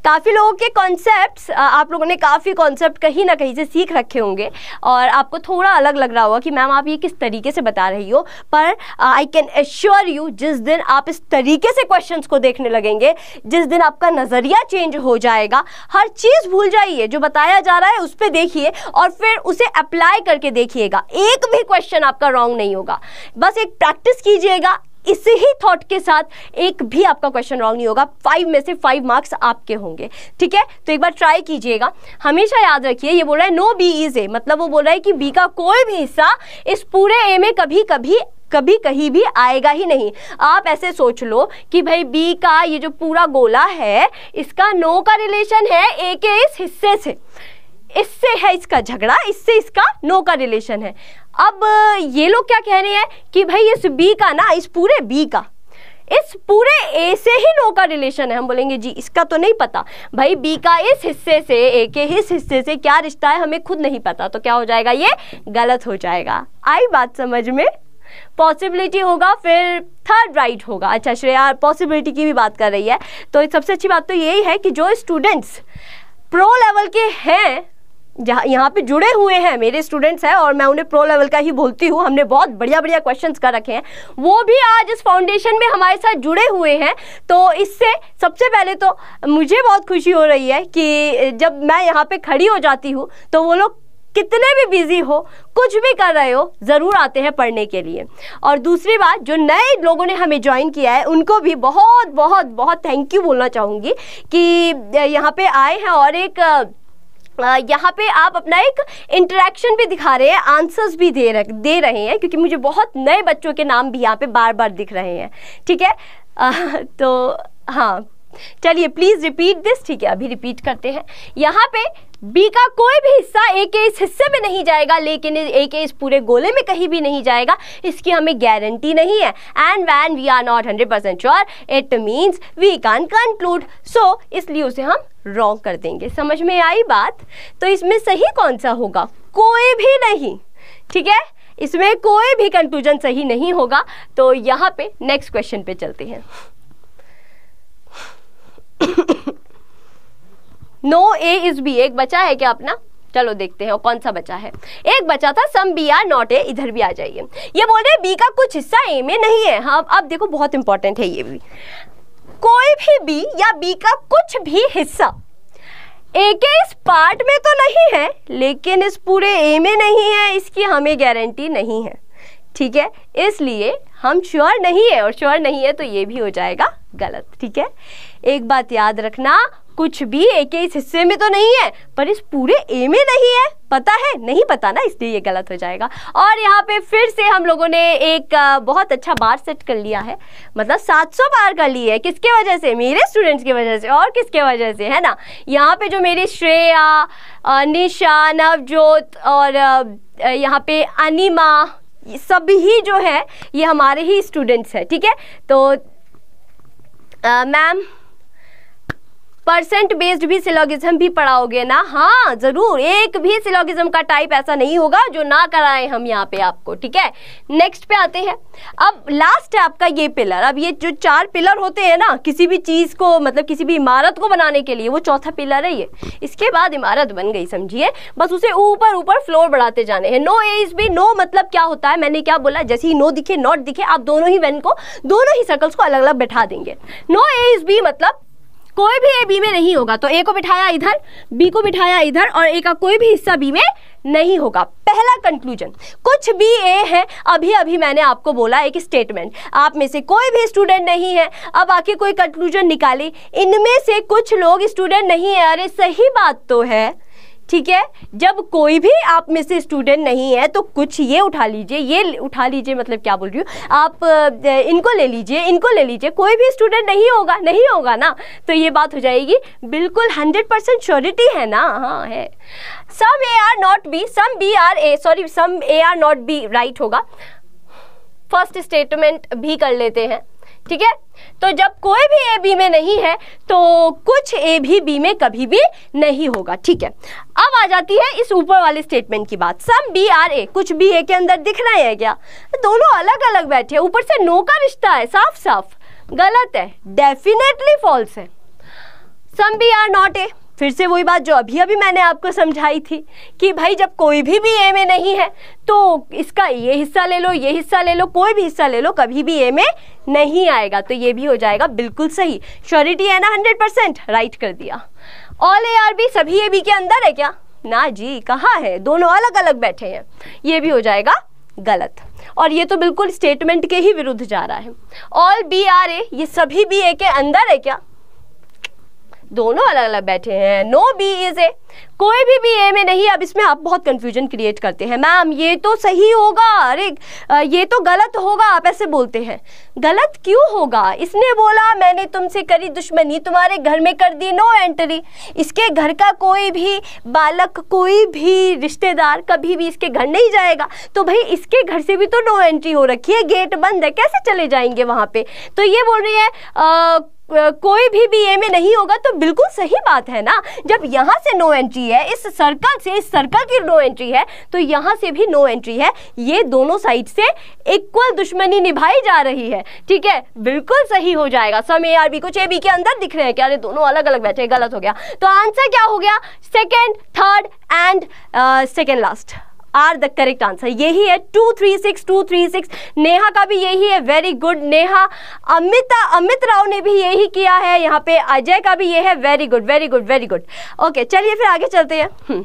काफ़ी लोगों के कॉन्सेप्ट्स आप लोगों ने काफ़ी कॉन्सेप्ट कहीं ना कहीं से सीख रखे होंगे और आपको थोड़ा अलग लग रहा होगा कि मैम आप ये किस तरीके से बता रही हो पर आई कैन एश्योर यू जिस दिन आप इस तरीके से क्वेश्चंस को देखने लगेंगे जिस दिन आपका नज़रिया चेंज हो जाएगा हर चीज़ भूल जाइए जो बताया जा रहा है उस पर देखिए और फिर उसे अप्लाई करके देखिएगा एक भी क्वेश्चन आपका रॉन्ग नहीं होगा बस एक प्रैक्टिस कीजिएगा इसी ही थॉट के साथ एक भी आपका क्वेश्चन रॉन्ग नहीं होगा फाइव में से फाइव मार्क्स आपके होंगे ठीक है तो एक बार ट्राई कीजिएगा हमेशा याद रखिए ये बोल रहा है नो बी इज ए मतलब वो बोल रहा है कि बी का कोई भी हिस्सा इस पूरे ए में कभी कभी कभी कहीं भी आएगा ही नहीं आप ऐसे सोच लो कि भाई बी का ये जो पूरा गोला है इसका नो का रिलेशन है ए के इस हिस्से से इससे है इसका झगड़ा इससे इसका नो का रिलेशन है अब ये लोग क्या कह रहे हैं कि भाई इस बी का ना इस पूरे बी का इस पूरे ए से ही नो का रिलेशन है हम बोलेंगे जी इसका तो नहीं पता भाई बी का इस हिस्से से ए के इस हिस्से से क्या रिश्ता है हमें खुद नहीं पता तो क्या हो जाएगा ये गलत हो जाएगा आई बात समझ में पॉसिबिलिटी होगा फिर थर्ड राइट होगा अच्छा श्रेया पॉसिबिलिटी की भी बात कर रही है तो सबसे अच्छी बात तो यही है कि जो स्टूडेंट्स प्रो लेवल के हैं जहाँ यहाँ पे जुड़े हुए हैं मेरे स्टूडेंट्स हैं और मैं उन्हें प्रो लेवल का ही बोलती हूँ हमने बहुत बढ़िया बढ़िया क्वेश्चंस कर रखे हैं वो भी आज इस फाउंडेशन में हमारे साथ जुड़े हुए हैं तो इससे सबसे पहले तो मुझे बहुत खुशी हो रही है कि जब मैं यहाँ पे खड़ी हो जाती हूँ तो वो लोग कितने भी बिजी हो कुछ भी कर रहे हो ज़रूर आते हैं पढ़ने के लिए और दूसरी बात जो नए लोगों ने हमें ज्वाइन किया है उनको भी बहुत बहुत बहुत थैंक यू बोलना चाहूँगी कि यहाँ पे आए हैं और एक यहाँ पे आप अपना एक इंटरेक्शन भी दिखा रहे हैं आंसर्स भी दे रह, दे रहे हैं क्योंकि मुझे बहुत नए बच्चों के नाम भी यहाँ पे बार बार दिख रहे हैं ठीक है आ, तो हाँ चलिए प्लीज़ रिपीट दिस ठीक है अभी रिपीट करते हैं यहाँ पे बी का कोई भी हिस्सा ए के इस हिस्से में नहीं जाएगा लेकिन ए के इस पूरे गोले में कहीं भी नहीं जाएगा इसकी हमें गारंटी नहीं है and when we are not hundred percent sure it means we can conclude so इसलिए उसे हम रॉ कर देंगे समझ में आई बात तो इसमें सही कौन सा होगा कोई भी नहीं ठीक है इसमें कोई भी कंक्लूजन सही नहीं होगा तो यहां पे नेक्स्ट क्वेश्चन पे चलते हैं नो ए इज बी एक बचा है क्या अपना चलो देखते हैं कौन सा बचा है एक बचा था some B are not A इधर भी आ जाइए ये बोल रहे बी का कुछ हिस्सा ए में नहीं है हाँ अब देखो बहुत इंपॉर्टेंट है ये भी कोई भी बी या बी का कुछ भी हिस्सा ए के इस पार्ट में तो नहीं है लेकिन इस पूरे ए में नहीं है इसकी हमें गारंटी नहीं है ठीक है इसलिए हम श्योर नहीं है और श्योर नहीं है तो ये भी हो जाएगा गलत ठीक है एक बात याद रखना कुछ भी ए के इस हिस्से में तो नहीं है पर इस पूरे ए में नहीं है पता है नहीं पता ना इसलिए ये गलत हो जाएगा और यहाँ पे फिर से हम लोगों ने एक बहुत अच्छा बार सेट कर लिया है मतलब 700 बार कर ली है किसके वजह से मेरे स्टूडेंट्स की वजह से और किसके वजह से है ना यहाँ पे जो मेरे श्रेया निशा नवजोत और यहाँ पे अनिमा सभी जो है ये हमारे ही स्टूडेंट्स हैं ठीक है तो मैम परसेंट बेस्ड भी सिलोगिज्म भी पढ़ाओगे ना हाँ जरूर एक भी सिलोगिज्म का टाइप ऐसा नहीं होगा जो ना कराएं हम यहाँ पे आपको ठीक है नेक्स्ट पे आते हैं अब लास्ट है आपका ये पिलर अब ये जो चार पिलर होते हैं ना किसी भी चीज़ को मतलब किसी भी इमारत को बनाने के लिए वो चौथा पिलर है ये इसके बाद इमारत बन गई समझिए बस उसे ऊपर ऊपर फ्लोर बढ़ाते जाने हैं नो ए इज भी नो मतलब क्या होता है मैंने क्या बोला जैसे ही नो दिखे नॉट दिखे आप दोनों ही वैन को दोनों ही सर्कल्स को अलग अलग बैठा देंगे नो ए इज बी मतलब कोई भी ए बी में नहीं होगा तो ए को बिठाया इधर बी को बिठाया इधर और ए का कोई भी हिस्सा बी में नहीं होगा पहला कंक्लूजन कुछ भी ए है अभी अभी मैंने आपको बोला एक स्टेटमेंट आप में से कोई भी स्टूडेंट नहीं है अब आके कोई कंक्लूजन निकाले इनमें से कुछ लोग स्टूडेंट नहीं है अरे सही बात तो है ठीक है जब कोई भी आप में से स्टूडेंट नहीं है तो कुछ ये उठा लीजिए ये उठा लीजिए मतलब क्या बोल रही हूँ आप इनको ले लीजिए इनको ले लीजिए कोई भी स्टूडेंट नहीं होगा नहीं होगा ना तो ये बात हो जाएगी बिल्कुल हंड्रेड परसेंट श्योरिटी है ना हाँ है some A are not B some B are A sorry some A are not B right होगा फर्स्ट स्टेटमेंट भी कर लेते हैं ठीक है तो जब कोई भी ए बी में नहीं है तो कुछ ए भी बी में कभी भी नहीं होगा ठीक है अब आ जाती है इस ऊपर वाले स्टेटमेंट की बात सम बी आर ए कुछ बी ए के अंदर दिख रहे हैं क्या दोनों अलग अलग बैठे हैं ऊपर से नो का रिश्ता है साफ साफ गलत है डेफिनेटली फॉल्स है some B are not A फिर से वही बात जो अभी अभी मैंने आपको समझाई थी कि भाई जब कोई भी बी ए में नहीं है तो इसका ये हिस्सा ले लो ये हिस्सा ले लो कोई भी हिस्सा ले लो कभी भी ए में नहीं आएगा तो ये भी हो जाएगा बिल्कुल सही श्योरिटी है ना हंड्रेड परसेंट राइट कर दिया ऑल ए आर बी सभी ए बी के अंदर है क्या ना जी कहाँ है दोनों अलग अलग बैठे हैं ये भी हो जाएगा गलत और ये तो बिल्कुल स्टेटमेंट के ही विरुद्ध जा रहा है ऑल बी आर ए ये सभी बी ए के अंदर है क्या दोनों अलग अलग बैठे हैं नो बी इज ए कोई भी बी ए में नहीं अब इसमें आप बहुत कंफ्यूजन क्रिएट करते हैं मैम ये तो सही होगा अरे ये तो गलत होगा आप ऐसे बोलते हैं गलत क्यों होगा इसने बोला मैंने तुमसे करी दुश्मनी तुम्हारे घर में कर दी नो एंट्री इसके घर का कोई भी बालक कोई भी रिश्तेदार कभी भी इसके घर नहीं जाएगा तो भाई इसके घर से भी तो नो एंट्री हो रखी है गेट बंद है कैसे चले जाएंगे वहाँ पे तो ये बोल रही है आ, कोई भी बीए में नहीं होगा तो बिल्कुल सही बात है ना जब यहाँ से नो एंट्री है इस सर्कल से इस सर्कल की नो एंट्री है तो यहाँ से भी नो एंट्री है ये दोनों साइड से इक्वल दुश्मनी निभाई जा रही है ठीक है बिल्कुल सही हो जाएगा सम ए आर बी कुछ ए बी के अंदर दिख रहे हैं क्या अरे दोनों अलग अलग बैठे गलत हो गया तो आंसर क्या हो गया second third and second last are the correct answer यही है two three six two three six Neha का भी यही है वेरी गुड नेहा अमिता अमित राव ने भी यही किया है यहाँ पे अजय का भी ये है very good very good very good okay चलिए फिर आगे चलते हैं हम्म।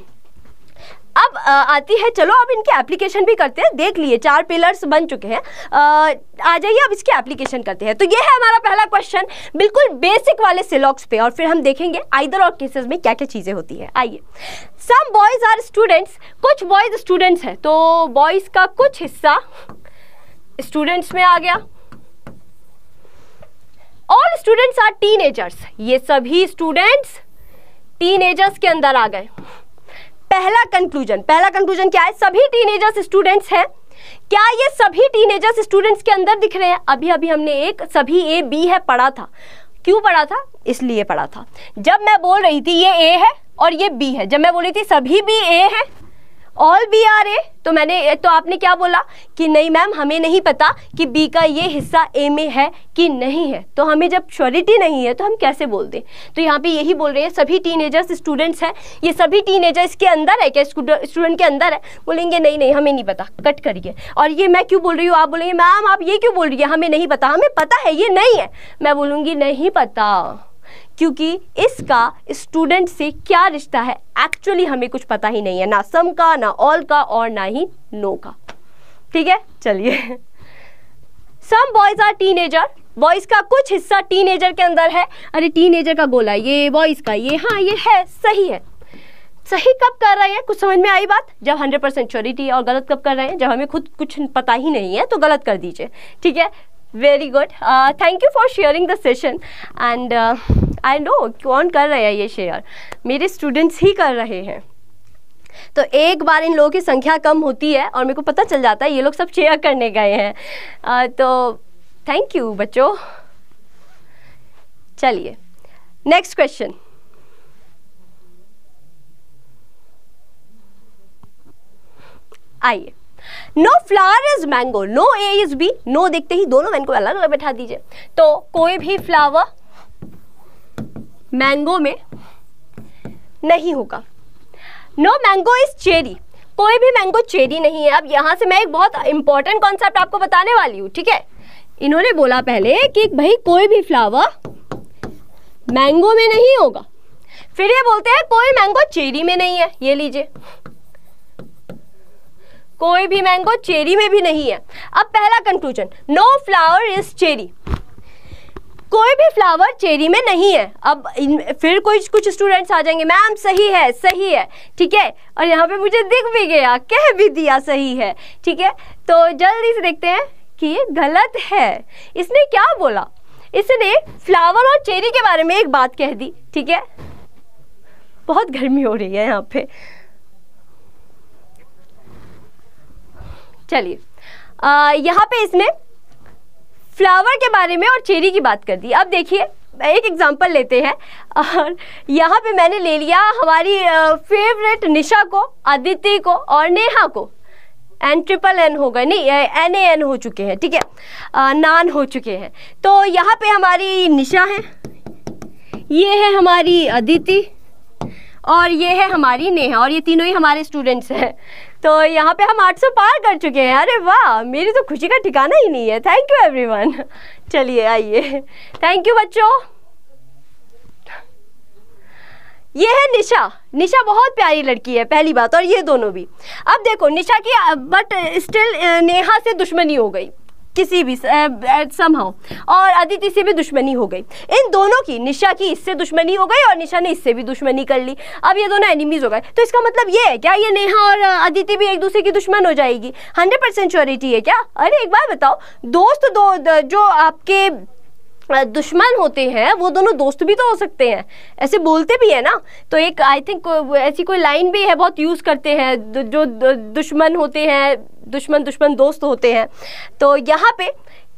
अब आती है चलो अब इनके एप्लीकेशन भी करते हैं देख लिए चार पिलर्स बन चुके हैं आ जाइए अब इसके एप्लीकेशन करते हैं तो ये है हमारा पहला क्वेश्चन बिल्कुल बेसिक वाले सिलॉक्स पे और फिर हम देखेंगे आइदर और केसेस में क्या क्या चीज़ें होती है आइए सम बॉयज आर स्टूडेंट्स कुछ बॉयज स्टूडेंट्स हैं तो बॉयज का कुछ हिस्सा स्टूडेंट्स में आ गया ऑल स्टूडेंट्स आर टीन ये सभी स्टूडेंट्स टीन के अंदर आ गए पहला कंक्लूजन पहला कंक्लूजन क्या है सभी टीनेजर्स स्टूडेंट्स हैं क्या ये सभी टीनेजर्स स्टूडेंट्स के अंदर दिख रहे हैं अभी अभी हमने एक सभी ए बी है पढ़ा था क्यों पढ़ा था इसलिए पढ़ा था जब मैं बोल रही थी ये ए है और ये बी है जब मैं बोल रही थी सभी बी ए है ऑल बी आर ए तो मैंने तो आपने क्या बोला कि नहीं मैम हमें नहीं पता कि बी का ये हिस्सा ए में है कि नहीं है तो हमें जब श्योरिटी नहीं है तो हम कैसे बोल दें तो यहाँ पे यही बोल रहे हैं सभी टीनेजर्स स्टूडेंट्स हैं ये सभी एजर्स के अंदर है क्या स्टूडेंट के अंदर है बोलेंगे नहीं नहीं हमें नहीं पता कट करिए और ये मैं क्यों बोल रही हूँ आप बोलेंगे मैम आप ये क्यों बोल रही है हमें नहीं पता हमें पता है ये नहीं है मैं बोलूँगी नहीं पता क्योंकि इसका स्टूडेंट से क्या रिश्ता है एक्चुअली हमें कुछ पता ही नहीं है ना सम का ना ऑल का और ना ही नो का ठीक है चलिए some boys are teenager boys का कुछ हिस्सा टीनेजर के अंदर है अरे टीनेजर का गोला ये बॉयज का ये हाँ ये है सही है सही कब कर रहे हैं कुछ समझ में आई बात जब 100 परसेंट श्योरिटी और गलत कब कर रहे हैं जब हमें खुद कुछ पता ही नहीं है तो गलत कर दीजिए ठीक है very good thank you for sharing the session and I know कौन कर रहे हैं ये शेयर मेरे स्टूडेंट्स ही कर रहे हैं तो एक बार इन लोगों की संख्या कम होती है और मेरे को पता चल जाता है ये लोग सब शेयर करने गए हैं uh, तो थैंक यू बच्चों चलिए नेक्स्ट क्वेश्चन आइए no flower is mango no A is B no देखते ही दोनों मैंगो अलग अलग बैठा दीजिए तो कोई भी फ्लावर मैंगो में नहीं होगा नो मैंगो इज चेरी कोई भी मैंगो चेरी नहीं है अब यहां से मैं एक बहुत इंपॉर्टेंट कॉन्सेप्ट आपको बताने वाली हूं ठीक है इन्होंने बोला पहले कि भाई कोई भी फ्लावर मैंगो में नहीं होगा फिर ये बोलते हैं कोई मैंगो चेरी में नहीं है ये लीजिए कोई भी मैंगो चेरी में भी नहीं है अब पहला conclusion no flower is cherry कोई भी फ्लावर चेरी में नहीं है अब इन, फिर कोई कुछ स्टूडेंट्स आ जाएंगे मैम सही है सही है ठीक है और यहाँ पे मुझे दिख भी गया कह भी दिया सही है ठीक है तो जल्दी से देखते हैं कि ये गलत है इसने क्या बोला इसने फ्लावर और चेरी के बारे में एक बात कह दी ठीक है बहुत गर्मी हो रही है यहाँ पे चलिए यहाँ पे इसने फ्लावर के बारे में और चेरी की बात कर दी अब देखिए एक एग्जांपल लेते हैं और यहाँ पे मैंने ले लिया हमारी फेवरेट निशा को आदित्य को और नेहा को एन ट्रिपल एन हो गए नहीं एन ए एन हो चुके हैं ठीक है आ, नान हो चुके हैं तो यहाँ पे हमारी निशा है ये है हमारी अदिति और ये है हमारी नेहा और ये तीनों ही हमारे स्टूडेंट्स हैं तो यहाँ पे हम 800 पार कर चुके हैं अरे वाह मेरी तो खुशी का ठिकाना ही नहीं है थैंक यू एवरीवन चलिए आइए थैंक यू बच्चों ये है निशा निशा बहुत प्यारी लड़की है पहली बात और ये दोनों भी अब देखो निशा की बट स्टिल नेहा से दुश्मनी हो गई किसी भी समहाउ और अदिति से भी दुश्मनी हो गई इन दोनों की निशा की इससे दुश्मनी हो गई और निशा ने इससे भी दुश्मनी कर ली अब ये दोनों एनिमीज हो गए तो इसका मतलब ये है क्या ये नेहा और अदिति भी एक दूसरे की दुश्मन हो जाएगी हंड्रेड परसेंट है क्या अरे एक बार बताओ दोस्त दो जो आपके दुश्मन होते हैं वो दोनों दोस्त भी तो हो सकते हैं ऐसे बोलते भी है ना तो एक आई थिंक ऐसी कोई लाइन भी है बहुत यूज़ करते हैं जो दुश्मन होते हैं दुश्मन दुश्मन दोस्त होते हैं तो यहाँ पे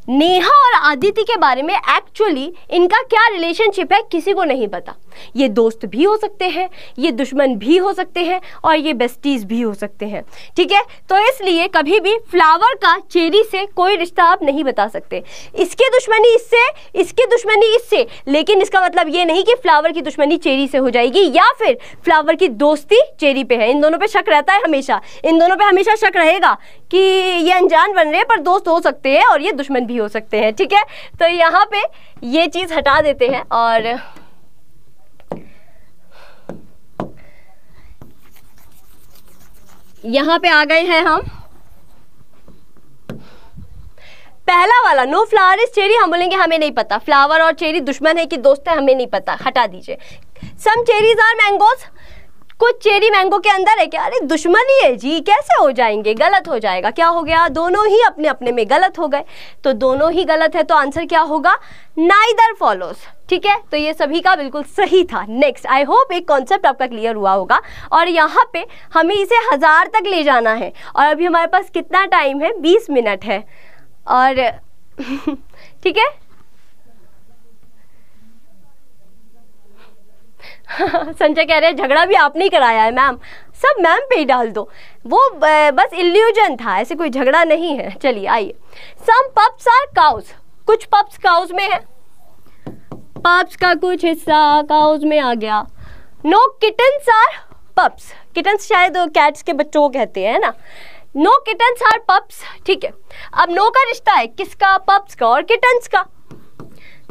नेहा और आदिति के बारे में एक्चुअली इनका क्या रिलेशनशिप है किसी को नहीं पता ये दोस्त भी हो सकते हैं ये दुश्मन भी हो सकते हैं और ये बेस्टीज भी हो सकते हैं ठीक है तो इसलिए कभी भी फ्लावर का चेरी से कोई रिश्ता आप नहीं बता सकते इसके दुश्मनी इससे इसके दुश्मनी इससे लेकिन इसका मतलब ये नहीं कि फ्लावर की दुश्मनी चेरी से हो जाएगी या फिर फ्लावर की दोस्ती चेरी पे है इन दोनों पर शक रहता है हमेशा इन दोनों पर हमेशा शक रहेगा कि ये अनजान बन रहे पर दोस्त हो सकते हैं और ये दुश्मन भी भी हो सकते हैं ठीक है तो यहाँ पे ये चीज़ हटा देते हैं और यहाँ पे आ गए हैं हम पहला वाला नो फ्लावर इज चेरी हम बोलेंगे हमें नहीं पता फ्लावर और चेरी दुश्मन है कि दोस्त है हमें नहीं पता हटा दीजिए सम चेरीज आर मैंगोज कुछ चेरी मैंगो के अंदर है क्या अरे दुश्मनी है जी कैसे हो जाएंगे गलत हो जाएगा क्या हो गया दोनों ही अपने अपने में गलत हो गए तो दोनों ही गलत है तो आंसर क्या होगा नाइदर फॉलोज ठीक है तो ये सभी का बिल्कुल सही था नेक्स्ट आई होप एक कॉन्सेप्ट आपका क्लियर हुआ होगा और यहाँ पे हमें इसे हज़ार तक ले जाना है और अभी हमारे पास कितना टाइम है बीस मिनट है और ठीक है संजय कह रहे हैं झगड़ा भी आपने ही कराया है मैम सब मैम पे ही डाल दो वो बस इल्यूजन था ऐसे कोई झगड़ा नहीं है चलिए आइए सम पप्स आर काउस कुछ पप्स काउस में है पप्स का कुछ हिस्सा काउस में आ गया no kittens are pups kittens शायद कैट्स के बच्चों को कहते हैं ना नो किटन्स आर पप्स ठीक है अब नो का रिश्ता है किसका पप्स का और किटन्स का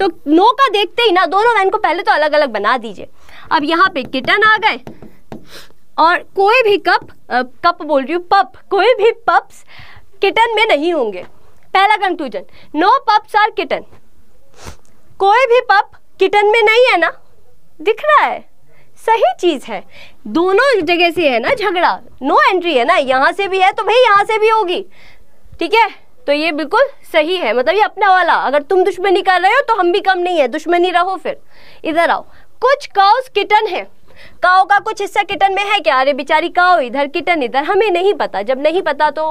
तो नो का देखते ही ना दोनों वैन को पहले तो अलग अलग बना दीजिए अब यहाँ पे किटन आ गए और कोई भी कप आ, कप बोल रही हूँ पप कोई भी पप्स किटन में नहीं होंगे पहला conclusion no pups are kitten कोई भी पप किटन में नहीं है ना दिख रहा है सही चीज़ है दोनों जगह से है ना झगड़ा नो एंट्री है ना यहाँ से भी है तो भाई यहाँ से भी होगी ठीक है तो ये बिल्कुल सही है मतलब ये अपना वाला अगर तुम दुश्मनी कर रहे हो तो हम भी कम नहीं है दुश्मनी रहो फिर इधर आओ कुछ काउस किटन है काओ का कुछ हिस्सा किटन में है क्या अरे बेचारी काओ इधर किटन इधर हमें नहीं पता जब नहीं पता तो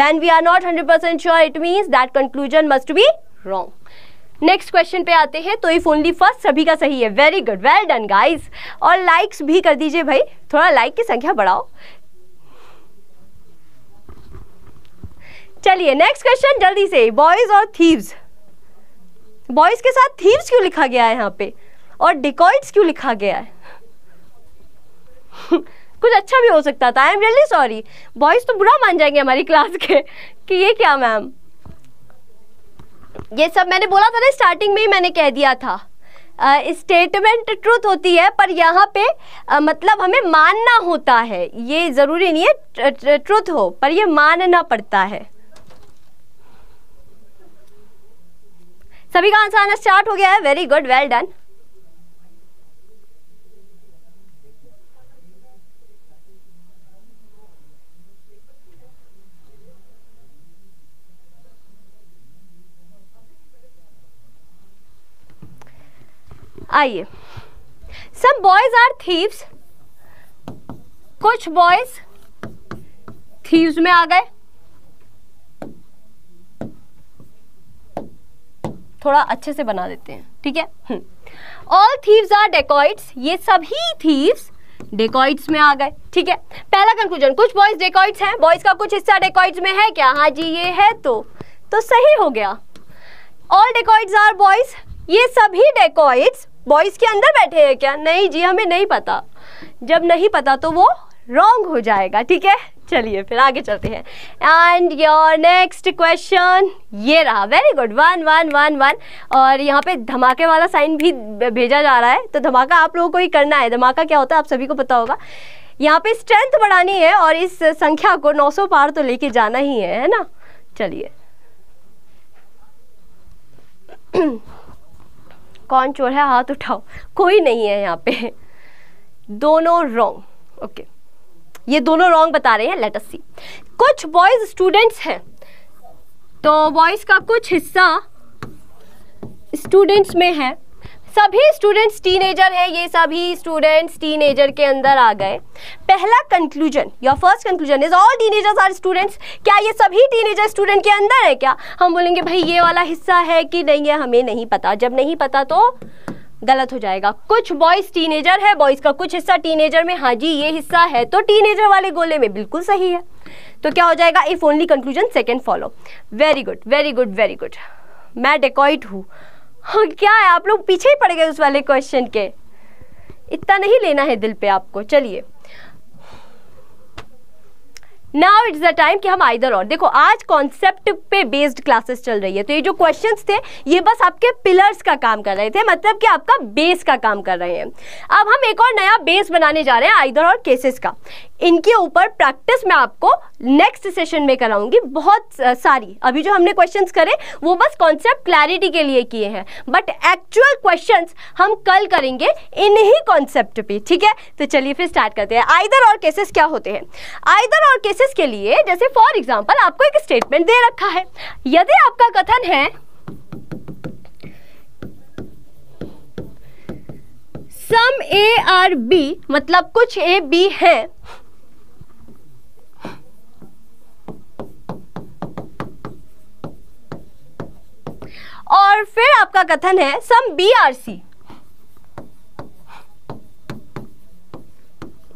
when we are not hundred percent sure it means that conclusion must be wrong next question पे आते हैं तो इफ ओनली फर्स्ट सभी का सही है very good well done guys और लाइक्स भी कर दीजिए भाई थोड़ा लाइक की संख्या बढ़ाओ चलिए नेक्स्ट क्वेश्चन जल्दी से बॉयज और थीव्स बॉयज के साथ थीव्स क्यों लिखा गया है यहाँ पे और डिकॉइड्स क्यों लिखा गया है कुछ अच्छा भी हो सकता था I am really sorry boys तो बुरा मान जाएंगे हमारी क्लास के कि ये क्या मैम ये सब मैंने बोला था ना स्टार्टिंग में ही मैंने कह दिया था स्टेटमेंट uh, ट्रूथ होती है पर यहाँ पे uh, मतलब हमें मानना होता है ये ज़रूरी नहीं है ट्रूथ हो पर ये मानना पड़ता है सभी का आंसर आना स्टार्ट हो गया है वेरी गुड वेल डन आइए सम बॉयज आर थीव्स कुछ बॉयज थीव्स में आ गए थोड़ा अच्छे से बना देते हैं ठीक है ऑल थीव्स आर डेकॉइट्स ये सभी थीव्स डेकॉइट्स में आ गए ठीक है पहला कंक्लूजन कुछ बॉयज डेकॉइट्स हैं बॉयज का कुछ हिस्सा डेकॉइट्स में है क्या हाँ जी ये है तो तो सही हो गया ऑल डेकॉइट्स आर बॉयज ये सभी डेकॉइट्स बॉयज़ के अंदर बैठे हैं क्या नहीं जी हमें नहीं पता जब नहीं पता तो वो रॉन्ग हो जाएगा ठीक है चलिए फिर आगे चलते हैं एंड योर नेक्स्ट क्वेश्चन ये रहा very good one one one one और यहाँ पे धमाके वाला साइन भी भेजा जा रहा है तो धमाका आप लोगों को ही करना है धमाका क्या होता है आप सभी को पता होगा यहाँ पे स्ट्रेंथ बढ़ानी है और इस संख्या को 900 पार तो लेके जाना ही है है ना चलिए कौन चोर है हाथ उठाओ कोई नहीं है यहाँ पे दोनों रॉन्ग ओके okay. ये दोनों रॉन्ग बता रहे हैं लेट अस सी कुछ बॉयज स्टूडेंट्स हैं तो बॉयज का कुछ हिस्सा स्टूडेंट्स में है सभी स्टूडेंट्स टीनेजर हैं ये सभी स्टूडेंट्स टीनेजर के अंदर आ गए पहला conclusion your first conclusion is all teenagers are students क्या ये सभी टीनेजर स्टूडेंट के अंदर है क्या हम बोलेंगे भाई ये वाला हिस्सा है कि नहीं है हमें नहीं पता जब नहीं पता तो गलत हो जाएगा कुछ बॉयज टीनेजर है बॉयज का कुछ हिस्सा टीनेजर में हाँ जी ये हिस्सा है तो टीनेजर वाले गोले में बिल्कुल सही है तो क्या हो जाएगा if only conclusion second follow very good very good very good मैं डेकॉइट हूँ हाँ, क्या है आप लोग पीछे ही पड़ गए उस वाले क्वेश्चन के इतना नहीं लेना है दिल पे आपको चलिए नाउ इट्स द टाइम कि हम आइदर और देखो आज कॉन्सेप्ट पे बेस्ड क्लासेस चल रही है तो ये जो क्वेश्चंस थे ये बस आपके पिलर्स का काम कर रहे थे मतलब कि आपका बेस का काम कर रहे हैं अब हम एक और नया बेस बनाने जा रहे हैं आइदर और केसेस का इनके ऊपर प्रैक्टिस मैं आपको नेक्स्ट सेशन में कराऊंगी बहुत सारी अभी जो हमने क्वेश्चंस करे वो बस कॉन्सेप्ट क्लैरिटी के लिए किए हैं बट एक्चुअल क्वेश्चंस हम कल करेंगे इन्हीं कॉन्सेप्ट पे ठीक है तो चलिए फिर स्टार्ट करते हैं आइदर और केसेस क्या होते हैं आइदर और केसेस के लिए जैसे फॉर एग्जाम्पल आपको एक स्टेटमेंट दे रखा है यदि आपका कथन है सम ए आर बी मतलब कुछ ए बी है और फिर आपका कथन है some B are C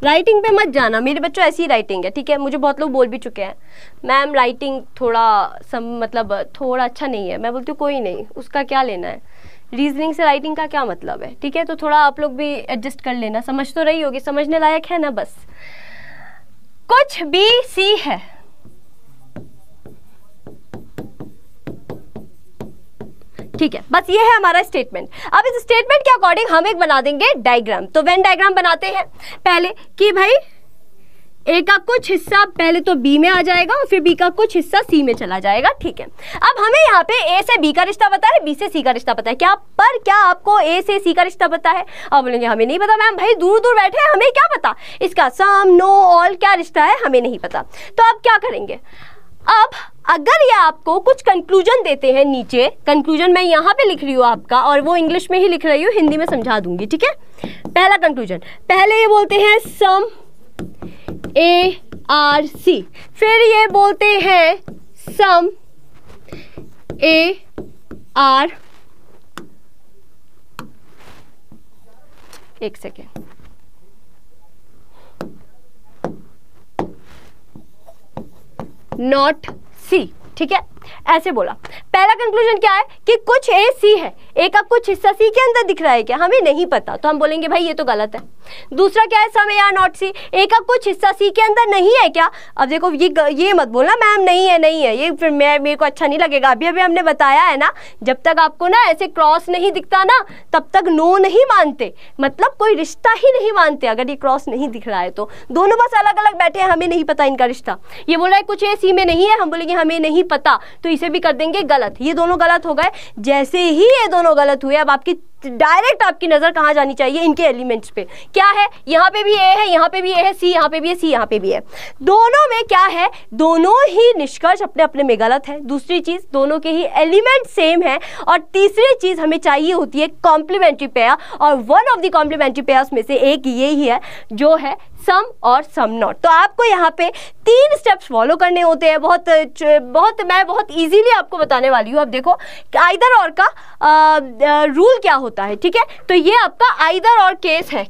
writing पे मत जाना मेरे बच्चों ऐसी राइटिंग है ठीक है मुझे बहुत लोग बोल भी चुके हैं मैम राइटिंग थोड़ा सम मतलब थोड़ा अच्छा नहीं है मैं बोलती हूँ कोई नहीं उसका क्या लेना है रीजनिंग से राइटिंग का क्या मतलब है ठीक है तो थोड़ा आप लोग भी एडजस्ट कर लेना समझ तो रही होगी समझने लायक है ना बस कुछ बी सी है ठीक है बस ये है हमारा स्टेटमेंट अब इस स्टेटमेंट के अकॉर्डिंग हम एक बना देंगे डायग्राम तो वेन डायग्राम बनाते हैं पहले कि भाई ए का कुछ हिस्सा पहले तो बी में आ जाएगा और फिर बी का कुछ हिस्सा सी में चला जाएगा ठीक है अब हमें यहाँ पे ए से बी का रिश्ता पता है बी से सी का रिश्ता पता है क्या पर क्या आपको ए से सी का रिश्ता पता है अब बोलेंगे हमें नहीं पता मैम भाई दूर दूर बैठे हैं हमें क्या पता इसका सम नो ऑल क्या रिश्ता है हमें नहीं पता तो अब क्या करेंगे अब अगर ये आपको कुछ कंक्लूजन देते हैं नीचे कंक्लूजन मैं यहाँ पे लिख रही हूँ आपका और वो इंग्लिश में ही लिख रही हूँ हिंदी में समझा दूंगी ठीक है पहला कंक्लूजन पहले ये बोलते हैं सम ए आर सी फिर ये बोलते हैं सम ए आर एक सेकेंड not सी ठीक है ऐसे बोला पहला कंक्लूजन क्या है कि कुछ ए सी है ए का कुछ हिस्सा सी के अंदर दिख रहा है क्या हमें नहीं पता तो हम बोलेंगे भाई ये तो गलत है दूसरा क्या है सम ए आर नॉट सी ए का कुछ हिस्सा सी के अंदर नहीं है क्या अब देखो ये ये मत बोलना मैम नहीं है नहीं है ये फिर मैं मेरे को अच्छा नहीं लगेगा अभी अभी हमने बताया है ना जब तक आपको ना ऐसे क्रॉस नहीं दिखता ना तब तक नो नहीं मानते मतलब कोई रिश्ता ही नहीं मानते अगर ये क्रॉस नहीं दिख रहा है तो दोनों बस अलग अलग बैठे हैं हमें नहीं पता इनका रिश्ता ये बोल रहा है कुछ ए सी में नहीं है हम बोलेंगे हमें नहीं पता तो इसे भी कर देंगे गलत ये दोनों गलत हो गए जैसे ही ये दोनों गलत हुए अब आपकी डायरेक्ट आपकी नज़र कहाँ जानी चाहिए इनके एलिमेंट्स पे क्या है यहाँ पे भी ए है यहाँ पे भी ए है सी यहाँ पे भी है सी यहाँ पे भी है दोनों में क्या है दोनों ही निष्कर्ष अपने अपने में गलत है दूसरी चीज़ दोनों के ही एलिमेंट सेम है और तीसरी चीज़ हमें चाहिए होती है कॉम्प्लीमेंट्री पेयर और one of the complementary pairs में से एक ये ही है जो है सम और सम नॉट तो आपको यहाँ पे तीन स्टेप्स फॉलो करने होते हैं बहुत बहुत मैं बहुत इजीली आपको बताने वाली हूँ आप देखो आइदर और का रूल क्या होता है ठीक है तो ये आपका आइदर और केस है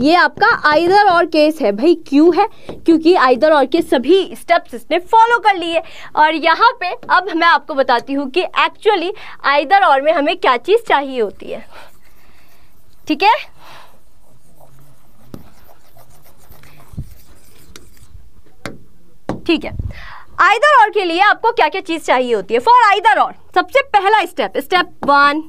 ये आपका आइदर और केस है भाई क्यों है क्योंकि आइदर और के सभी स्टेप्स इसने फॉलो कर लिए और यहाँ पे अब मैं आपको बताती हूँ कि एक्चुअली आइदर और में हमें क्या चीज़ चाहिए होती है ठीक है ठीक है आइदर और के लिए आपको क्या क्या चीज चाहिए होती है फॉर आइदर और सबसे पहला स्टेप स्टेप वन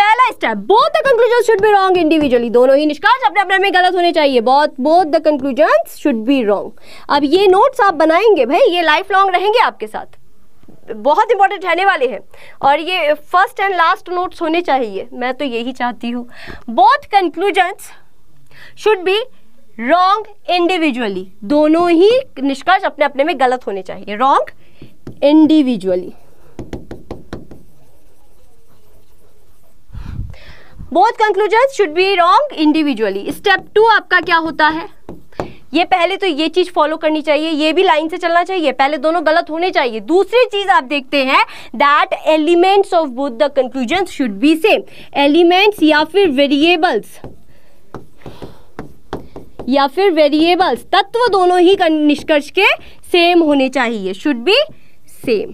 पहला step both the conclusion should be wrong individually दोनों ही निष्कर्ष अपने अपने में गलत होने चाहिए both both the conclusion should be wrong अब ये नोट्स आप बनाएंगे भाई ये लाइफ लॉन्ग रहेंगे आपके साथ बहुत इंपॉर्टेंट रहने वाले हैं और ये फर्स्ट एंड लास्ट नोट्स होने चाहिए मैं तो यही चाहती हूँ both conclusions should be wrong individually दोनों ही निष्कर्ष अपने अपने में गलत होने चाहिए wrong individually both conclusion should be wrong individually step two आपका क्या होता है ये पहले तो ये चीज फॉलो करनी चाहिए ये भी लाइन से चलना चाहिए पहले दोनों गलत होने चाहिए दूसरी चीज आप देखते हैं that elements of both the conclusion should be same elements या फिर वेरिएबल्स या फिर वेरिएबल्स तत्व दोनों ही निष्कर्ष के सेम होने चाहिए शुड बी सेम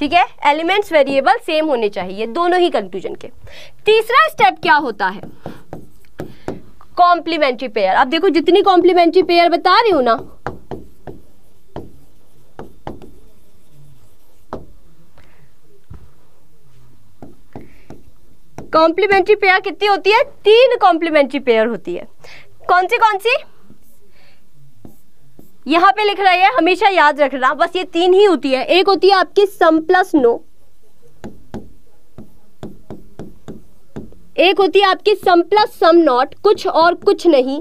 ठीक है एलिमेंट्स वेरिएबल सेम होने चाहिए दोनों ही कंक्लूजन के तीसरा स्टेप क्या होता है कॉम्प्लीमेंट्री पेयर अब देखो जितनी कॉम्प्लीमेंट्री पेयर बता रही हूं ना कॉम्प्लीमेंट्री पेयर कितनी होती है तीन कॉम्प्लीमेंट्री पेयर होती है कौन सी कौन सी यहाँ पे लिख रहा है हमेशा याद रखना बस ये तीन ही होती है एक होती है आपकी सम प्लस नो एक होती है आपकी सम प्लस सम नॉट कुछ और कुछ नहीं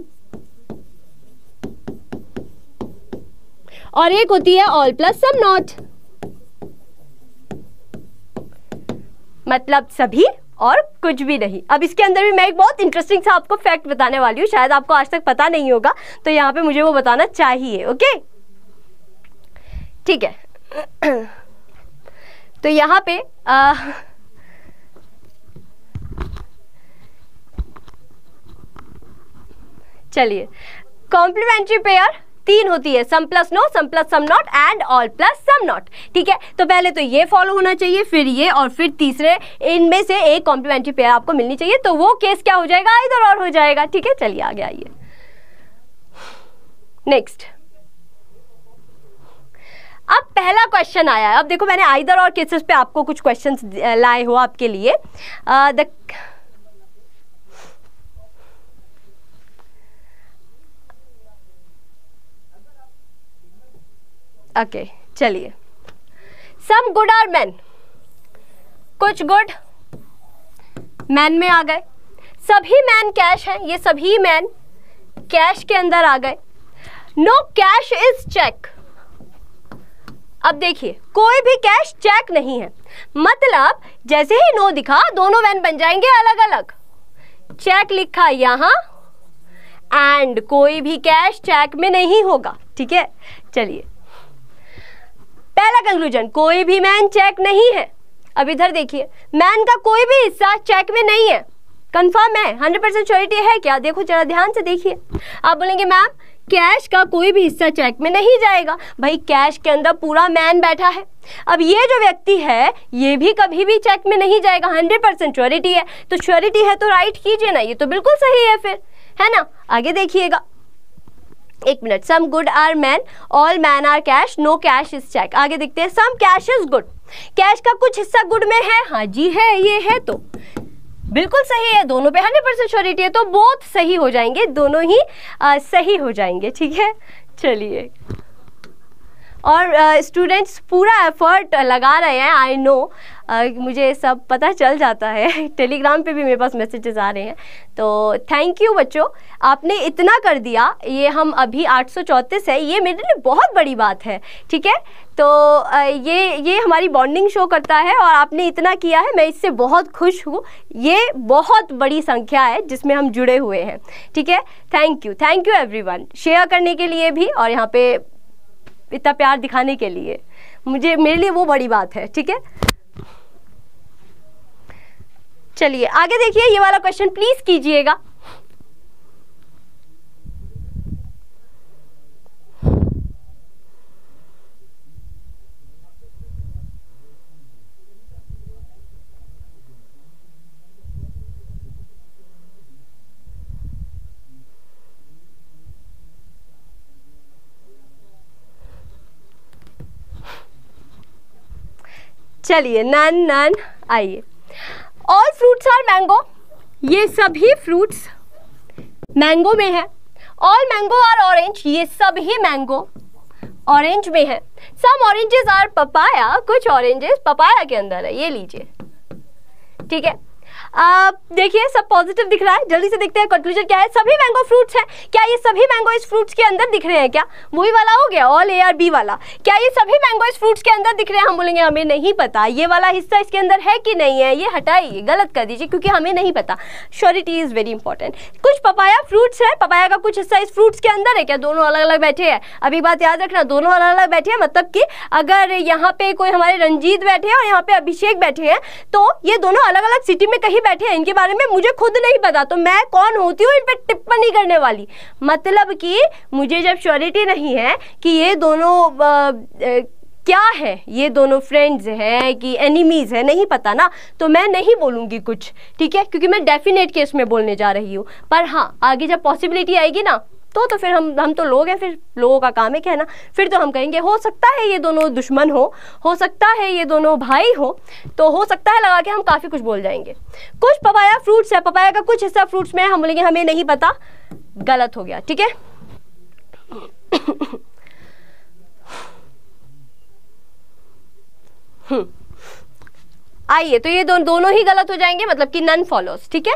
और एक होती है ऑल प्लस सम नॉट मतलब सभी और कुछ भी नहीं अब इसके अंदर भी मैं एक बहुत इंटरेस्टिंग सा आपको फैक्ट बताने वाली हूँ शायद आपको आज तक पता नहीं होगा तो यहाँ पे मुझे वो बताना चाहिए ओके ठीक है तो यहाँ पे आ, चलिए कॉम्प्लीमेंट्री पेयर तीन होती है some plus no some plus some not and all plus some not ठीक है तो पहले तो ये फॉलो होना चाहिए फिर ये और फिर तीसरे इनमें से एक कॉम्प्लीमेंट्री पेयर आपको मिलनी चाहिए तो वो केस क्या हो जाएगा इधर और हो जाएगा ठीक है चलिए आगे आइए नेक्स्ट अब पहला क्वेश्चन आया है अब देखो मैंने आइदर और केसेस पे आपको कुछ क्वेश्चंस लाए हो आपके लिए द uh, ओके चलिए सम गुड आर मैन कुछ गुड मैन में आ गए सभी मैन कैश हैं ये सभी मैन कैश के अंदर आ गए नो कैश इज चेक अब देखिए कोई भी कैश चेक नहीं है मतलब जैसे ही नो दिखा दोनों वैन बन जाएंगे अलग अलग चेक लिखा यहां एंड कोई भी कैश चेक में नहीं होगा ठीक है चलिए पहला कंक्लूजन कोई भी मैन चेक नहीं है अब इधर देखिए मैन का कोई भी हिस्सा चेक में नहीं है कंफर्म है हंड्रेड परसेंट श्योरिटी है क्या देखो जरा ध्यान से देखिए आप बोलेंगे मैम कैश का कोई भी हिस्सा चेक में नहीं जाएगा भाई कैश के अंदर पूरा मैन बैठा है अब ये जो व्यक्ति है ये भी कभी भी चेक में नहीं जाएगा हंड्रेड परसेंट श्योरिटी है तो श्योरिटी है तो राइट कीजिए ना ये तो बिल्कुल सही है फिर है ना आगे देखिएगा एक minute some good are man all man are cash no cash is cheque आगे देखते हैं some cash is good cash का कुछ हिस्सा गुड में है हाँ जी है ये है तो बिल्कुल सही है दोनों पे हंड्रेड परसेंट श्योरिटी है तो बोथ सही हो जाएंगे दोनों ही आ, सही हो जाएंगे ठीक है चलिए और स्टूडेंट्स पूरा एफर्ट लगा रहे हैं आई नो मुझे सब पता चल जाता है टेलीग्राम पे भी मेरे पास मैसेजेस आ रहे हैं तो थैंक यू बच्चों आपने इतना कर दिया ये हम अभी आठ है ये मेरे लिए बहुत बड़ी बात है ठीक है तो ये ये हमारी बॉन्डिंग शो करता है और आपने इतना किया है मैं इससे बहुत खुश हूँ ये बहुत बड़ी संख्या है जिसमें हम जुड़े हुए हैं ठीक है thank you thank you every share करने के लिए भी और यहाँ पर इतना प्यार दिखाने के लिए मुझे मेरे लिए वो बड़ी बात है ठीक है चलिए आगे देखिए ये वाला क्वेश्चन प्लीज़ कीजिएगा चलिए नन नन आइए ऑल फ्रूट्स आर मैंगो ये सभी फ्रूट्स मैंगो में है ऑल मैंगो आर ऑरेंज ये सभी मैंगो ऑरेंज में है सम ऑरेंजेस आर पपाया कुछ ऑरेंजेस पपाया के अंदर है ये लीजिए ठीक है देखिए सब पॉजिटिव दिख रहा है जल्दी से देखते हैं कंक्लूजन क्या है सभी मैंगो फ्रूट्स हैं क्या ये सभी मैंगो इस फ्रूट्स के अंदर दिख रहे हैं क्या वही वाला हो गया ऑल ए आर बी वाला क्या ये सभी मैंगो इस फ्रूट्स के अंदर दिख रहे हैं हम बोलेंगे हमें नहीं पता ये वाला हिस्सा इसके अंदर है कि नहीं है ये हटाइए गलत कर दीजिए क्योंकि हमें नहीं पता श्योरिटी इज़ वेरी इंपॉर्टेंट कुछ पपाया फ्रूट्स है पपाया का कुछ हिस्सा इस फ्रूट्स के अंदर है क्या दोनों अलग अलग बैठे हैं अभी बात याद रखना दोनों अलग अलग बैठे हैं मतलब कि अगर यहाँ पे कोई हमारे रंजीत बैठे हैं और यहाँ पे अभिषेक बैठे हैं तो ये दोनों अलग अलग सिटी में कहीं ही बैठे हैं इनके बारे में मुझे खुद नहीं पता तो मैं कौन होती हूँ इन पर टिप्पणी करने वाली मतलब कि मुझे जब श्योरिटी नहीं है कि ये दोनों आ, आ, क्या है ये दोनों फ्रेंड्स हैं कि एनिमीज़ हैं नहीं पता ना तो मैं नहीं बोलूँगी कुछ ठीक है क्योंकि मैं डेफिनेट केस में बोलने जा रही हूँ पर हाँ आगे जब पॉसिबिलिटी आएगी ना तो तो फिर हम हम तो लोग हैं फिर लोगों का काम है कहना फिर तो हम कहेंगे हो सकता है ये दोनों दुश्मन हो हो सकता है ये दोनों भाई हो तो हो सकता है लगा के हम काफ़ी कुछ बोल जाएंगे कुछ पपाया फ्रूट्स है पपाया का कुछ हिस्सा फ्रूट्स में हम बोलेंगे हमें नहीं पता गलत हो गया ठीक है हम्म। आइए तो ये दो, दोनों ही गलत हो जाएंगे मतलब कि नन फॉलोस ठीक है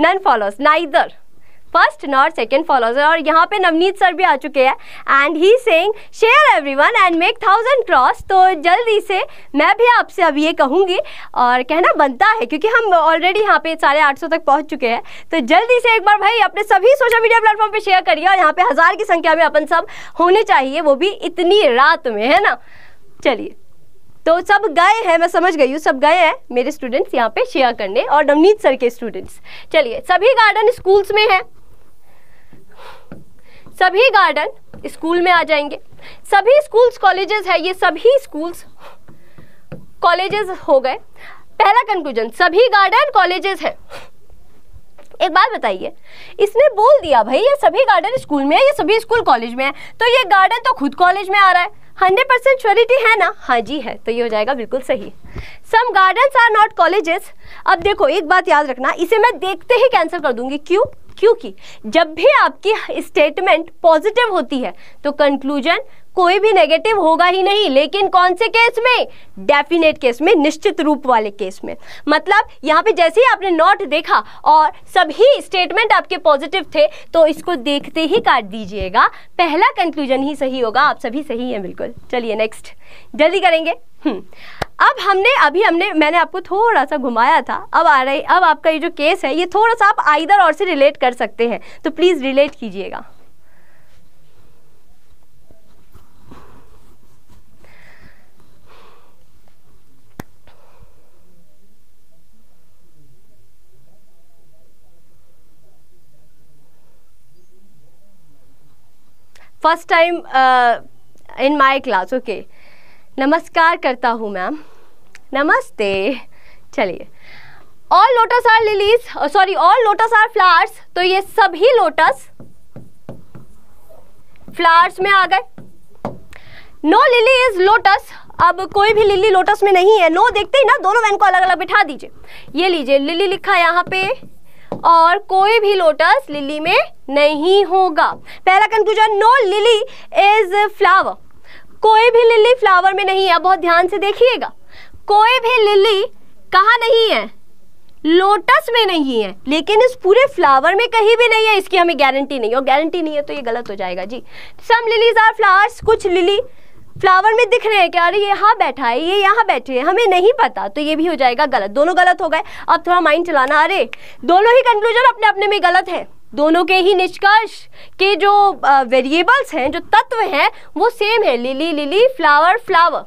none follows neither first not second follower और यहाँ पे नवनीत सर भी आ चुके हैं एंड ही सेंग share everyone and make thousand cross तो जल्दी से मैं भी आपसे अभी ये कहूँगी और कहना बनता है क्योंकि हम ऑलरेडी यहाँ पे साढ़े आठ सौ तक पहुँच चुके हैं तो जल्दी से एक बार भाई अपने सभी सोशल मीडिया प्लेटफॉर्म पर शेयर करिए और यहाँ पे हज़ार की संख्या में अपन सब होने चाहिए वो भी इतनी रात में है ना चलिए तो सब गए हैं मैं समझ गई हूँ सब गए हैं मेरे स्टूडेंट्स यहाँ पे शेयर करने और नवनीत सर के स्टूडेंट्स चलिए सभी गार्डन स्कूल्स में हैं सभी गार्डन स्कूल में आ जाएंगे सभी स्कूल्स कॉलेजेस है ये सभी स्कूल्स कॉलेजेस हो गए पहला कंक्लूजन सभी गार्डन कॉलेजेस हैं एक बात बताइए इसने बोल दिया भाई ये सभी गार्डन स्कूल में है ये सभी स्कूल कॉलेज में है तो ये गार्डन तो खुद कॉलेज में आ रहा है हंड्रेड परसेंट श्योरिटी है ना हाँ जी है तो ये हो जाएगा बिल्कुल सही some gardens are not colleges अब देखो एक बात याद रखना इसे मैं देखते ही कैंसिल कर दूंगी क्यों क्योंकि जब भी आपकी स्टेटमेंट पॉजिटिव होती है तो कंक्लूजन कोई भी नेगेटिव होगा ही नहीं लेकिन कौन से केस में डेफिनेट केस में निश्चित रूप वाले केस में मतलब यहाँ पे जैसे ही आपने नॉट देखा और सभी स्टेटमेंट आपके पॉजिटिव थे तो इसको देखते ही काट दीजिएगा पहला कंक्लूजन ही सही होगा आप सभी सही हैं बिल्कुल चलिए नेक्स्ट जल्दी करेंगे हम्म। अब हमने अभी हमने मैंने आपको थोड़ा सा घुमाया था अब आ रही अब आपका ये जो केस है ये थोड़ा सा आप आइधर और से रिलेट कर सकते हैं तो प्लीज़ रिलेट कीजिएगा first time in my class okay नमस्कार करता हूँ मैम नमस्ते चलिए all lotus are lilies sorry all lotus are flowers तो ये सभी लोटस फ्लावर्स में आ गए नो लिली इज लोटस अब कोई भी लिली लोटस में नहीं है नो no, देखते ही ना दोनों वैन को अलग अलग बिठा दीजिए ये लीजिए लिली लिखा यहाँ पे और कोई भी लोटस लिली में नहीं होगा पहला conclusion no lily is flower कोई भी लिली फ्लावर में नहीं है बहुत ध्यान से देखिएगा कोई भी लिली कहा नहीं है लोटस में नहीं है लेकिन इस पूरे फ्लावर में कहीं भी नहीं है इसकी हमें गारंटी नहीं है और गारंटी नहीं है तो ये गलत हो जाएगा जी सम लिलीज आर फ्लावर्स कुछ लिली फ्लावर में दिख रहे हैं कि अरे ये यहाँ बैठा है ये यहाँ बैठे हैं हमें नहीं पता तो ये भी हो जाएगा गलत दोनों गलत हो गए अब थोड़ा माइंड चलाना अरे दोनों ही कंक्लूजन अपने अपने में गलत है दोनों के ही निष्कर्ष के जो वेरिएबल्स हैं जो तत्व हैं वो सेम है लिली लिली फ्लावर फ्लावर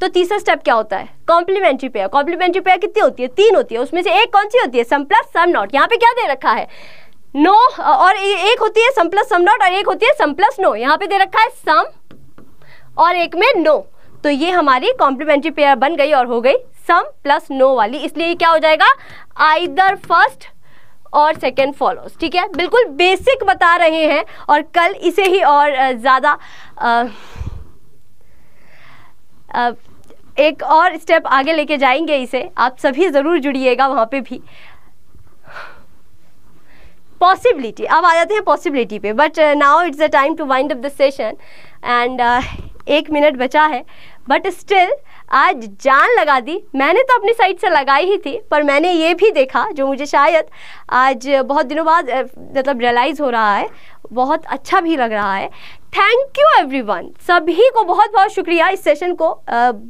तो तीसरा स्टेप क्या होता है कॉम्प्लीमेंट्री पेयर कॉम्प्लीमेंट्री पेयर कितनी होती है तीन होती है उसमें से एक कौन सी होती है सम प्लस सम नॉट यहाँ पे क्या दे रखा है नो no, और एक होती है सम प्लस सम नॉट और एक होती है सम प्लस नो यहाँ पे दे रखा है सम और एक में नो no. तो ये हमारी कॉम्प्लीमेंट्री पेयर बन गई और हो गई सम प्लस नो वाली इसलिए क्या हो जाएगा आइदर फर्स्ट और सेकेंड फॉलोज ठीक है बिल्कुल बेसिक बता रहे हैं और कल इसे ही और ज़्यादा एक और स्टेप आगे लेके जाएंगे इसे आप सभी ज़रूर जुड़िएगा वहाँ पे भी पॉसिबिलिटी अब आ जाते हैं पॉसिबिलिटी पे but now it's a time to wind up the session and एक मिनट बचा है बट स्टिल आज जान लगा दी मैंने तो अपनी साइड से लगाई ही थी पर मैंने ये भी देखा जो मुझे शायद आज बहुत दिनों बाद मतलब रियलाइज़ हो रहा है बहुत अच्छा भी लग रहा है थैंक यू एवरीवन सभी को बहुत बहुत शुक्रिया इस सेशन को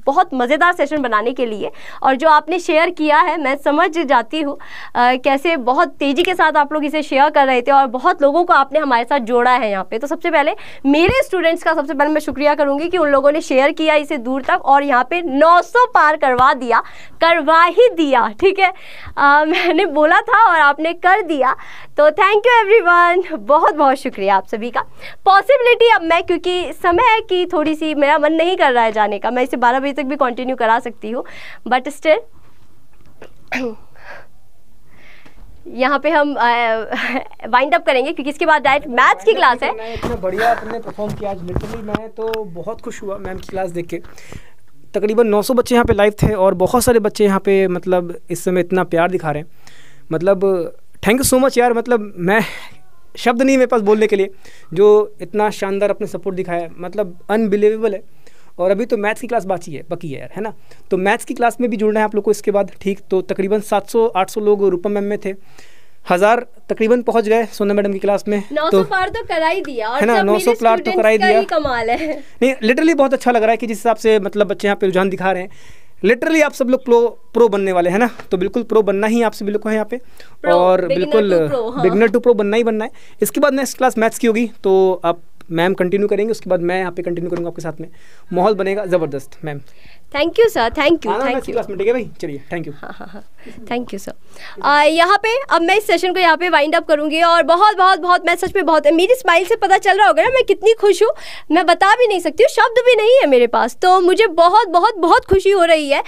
बहुत मज़ेदार सेशन बनाने के लिए और जो आपने शेयर किया है मैं समझ जाती हूँ कैसे बहुत तेज़ी के साथ आप लोग इसे शेयर कर रहे थे और बहुत लोगों को आपने हमारे साथ जोड़ा है यहाँ पे तो सबसे पहले मेरे स्टूडेंट्स का सबसे पहले मैं शुक्रिया करूँगी कि उन लोगों ने शेयर किया इसे दूर तक और यहाँ पर नौ पार करवा दिया करवा ही दिया ठीक है आ, मैंने बोला था और आपने कर दिया तो थैंक यू एवरी बहुत बहुत शुक्रिया आप सभी का पॉसिबिलिटी अब मैं क्योंकि समय है कि थोड़ी सी मेरा मन नहीं कर रहा है जाने का मैं इसे बारह बजे तक भी कंटिन्यू करा सकती हूँ बट स्टिल यहाँ पे हम वाइंड अप करेंगे क्योंकि इसके बाद डायरेक्ट मैथ्स की क्लास है इतना बढ़िया आपने परफॉर्म किया आज लिटरली मैं तो बहुत खुश हुआ मैम की क्लास देख के तकरीबन 900 बच्चे यहाँ पे लाइव थे और बहुत सारे बच्चे यहाँ पे मतलब इस समय इतना प्यार दिखा रहे हैं मतलब थैंक यू सो मच यार मतलब मैं शब्द नहीं मेरे पास बोलने के लिए जो इतना शानदार अपने सपोर्ट दिखाया मतलब अनबिलीवेबल है और अभी तो मैथ्स की क्लास बाकी है बाकी है यार है ना तो मैथ्स की क्लास में भी जुड़ना है आप लोग को इसके बाद ठीक तो तकरीबन 700-800 लोग रूपम मैम में थे हज़ार तकरीबन पहुंच गए सोना मैडम की क्लास में तो पार तो कराई दिया और है ना नौ सौ पार तो कराई दिया कमाल है नहीं लिटरली बहुत अच्छा लग रहा है कि जिस हिसाब से मतलब बच्चे यहाँ पे रुझान दिखा रहे हैं लिटरली आप सब लोग प्रो प्रो बनने वाले हैं ना तो बिल्कुल प्रो बनना ही आप सभी लोग को है यहाँ पे और बिल्कुल बिगनर टू प्रो बनना ही बनना है इसके बाद नेक्स्ट क्लास मैथ्स की होगी तो आप मैम कंटिन्यू करेंगे उसके बाद मैं यहाँ पे कंटिन्यू करूँगा आपके साथ में माहौल बनेगा ज़बरदस्त ma'am thank you sir thank you thank you class में ठीक है भाई चलिए थैंक यू हाँ हाँ हाँ थैंक यू सर यहाँ पे अब मैं इस सेशन को यहाँ पे वाइंड अप करूँगी और बहुत बहुत बहुत मैं सच में बहुत मेरी स्माइल से पता चल रहा होगा ना मैं कितनी खुश हूँ मैं बता भी नहीं सकती हूँ शब्द भी नहीं है मेरे पास तो मुझे बहुत बहुत बहुत खुशी हो रही है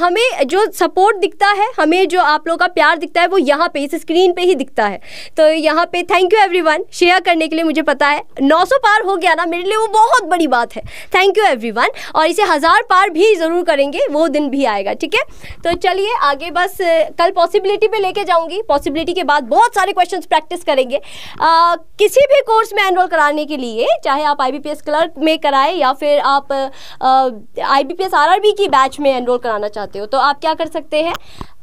हमें जो सपोर्ट दिखता है हमें जो आप लोगों का प्यार दिखता है वो यहाँ पे इस स्क्रीन पे ही दिखता है तो यहाँ पे थैंक यू एवरी शेयर करने के लिए मुझे पता है नौ पार हो गया ना मेरे लिए वो बहुत बड़ी बात है थैंक यू एवरी और इसे हज़ार पार भी भी ज़रूर करेंगे वो दिन भी आएगा ठीक है तो चलिए आगे बस कल पॉसिबिलिटी पे लेके जाऊंगी पॉसिबिलिटी के बाद बहुत सारे क्वेश्चंस प्रैक्टिस करेंगे आ, किसी भी कोर्स में एनरोल कराने के लिए चाहे आप आई क्लर्क में कराए या फिर आप आई बी की बैच में एनरोल कराना चाहते हो तो आप क्या कर सकते हैं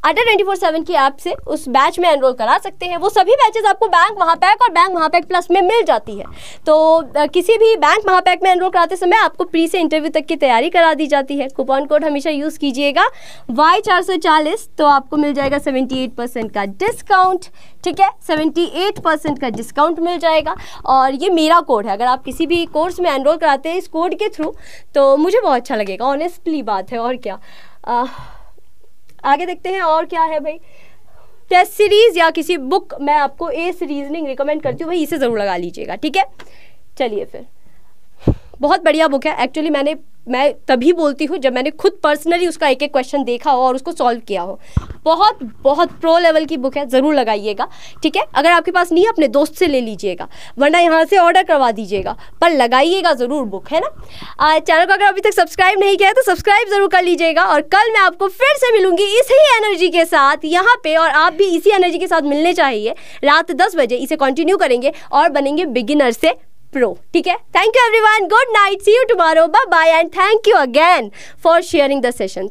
अंडर ट्वेंटी फोर सेवन की ऐप से उस बैच में एनरोल करा सकते हैं वो सभी बैचेज आपको बैंक महापैक और बैंक महापैक प्लस में मिल जाती है तो किसी भी बैंक महापैक में एनरोल कराते समय आपको प्री से इंटरव्यू तक की तैयारी करा दी जाती है कूपन कोड हमेशा यूज़ कीजिएगा वाई चार सौ चालीस तो आपको मिल जाएगा सेवेंटी एट परसेंट का डिस्काउंट ठीक है सेवेंटी एट परसेंट का डिस्काउंट मिल जाएगा और ये मेरा कोड है अगर आप किसी भी कोर्स में एनरोल कराते हैं इस कोड के थ्रू तो मुझे बहुत अच्छा लगेगा ऑनेस्टली बात है और क्या आ, आगे देखते हैं और क्या है भाई टेस्ट सीरीज या किसी बुक मैं आपको ए सीरीजनिंग रिकमेंड करती हूँ भाई इसे ज़रूर लगा लीजिएगा ठीक है चलिए फिर बहुत बढ़िया बुक है एक्चुअली मैंने मैं तभी बोलती हूँ जब मैंने खुद पर्सनली उसका एक एक क्वेश्चन देखा हो और उसको सॉल्व किया हो बहुत बहुत प्रो लेवल की बुक है ज़रूर लगाइएगा ठीक है अगर आपके पास नहीं है अपने दोस्त से ले लीजिएगा वरना यहाँ से ऑर्डर करवा दीजिएगा पर लगाइएगा ज़रूर बुक है ना चैनल को अगर अभी तक सब्सक्राइब नहीं किया है तो सब्सक्राइब ज़रूर कर लीजिएगा और कल मैं आपको फिर से मिलूंगी इसी एनर्जी के साथ यहाँ पर और आप भी इसी एनर्जी के साथ मिलने चाहिए रात दस बजे इसे कंटिन्यू करेंगे और बनेंगे बिगिनर से प्रो ठीक है thank you everyone good night see you tomorrow bye bye and thank you again for sharing the session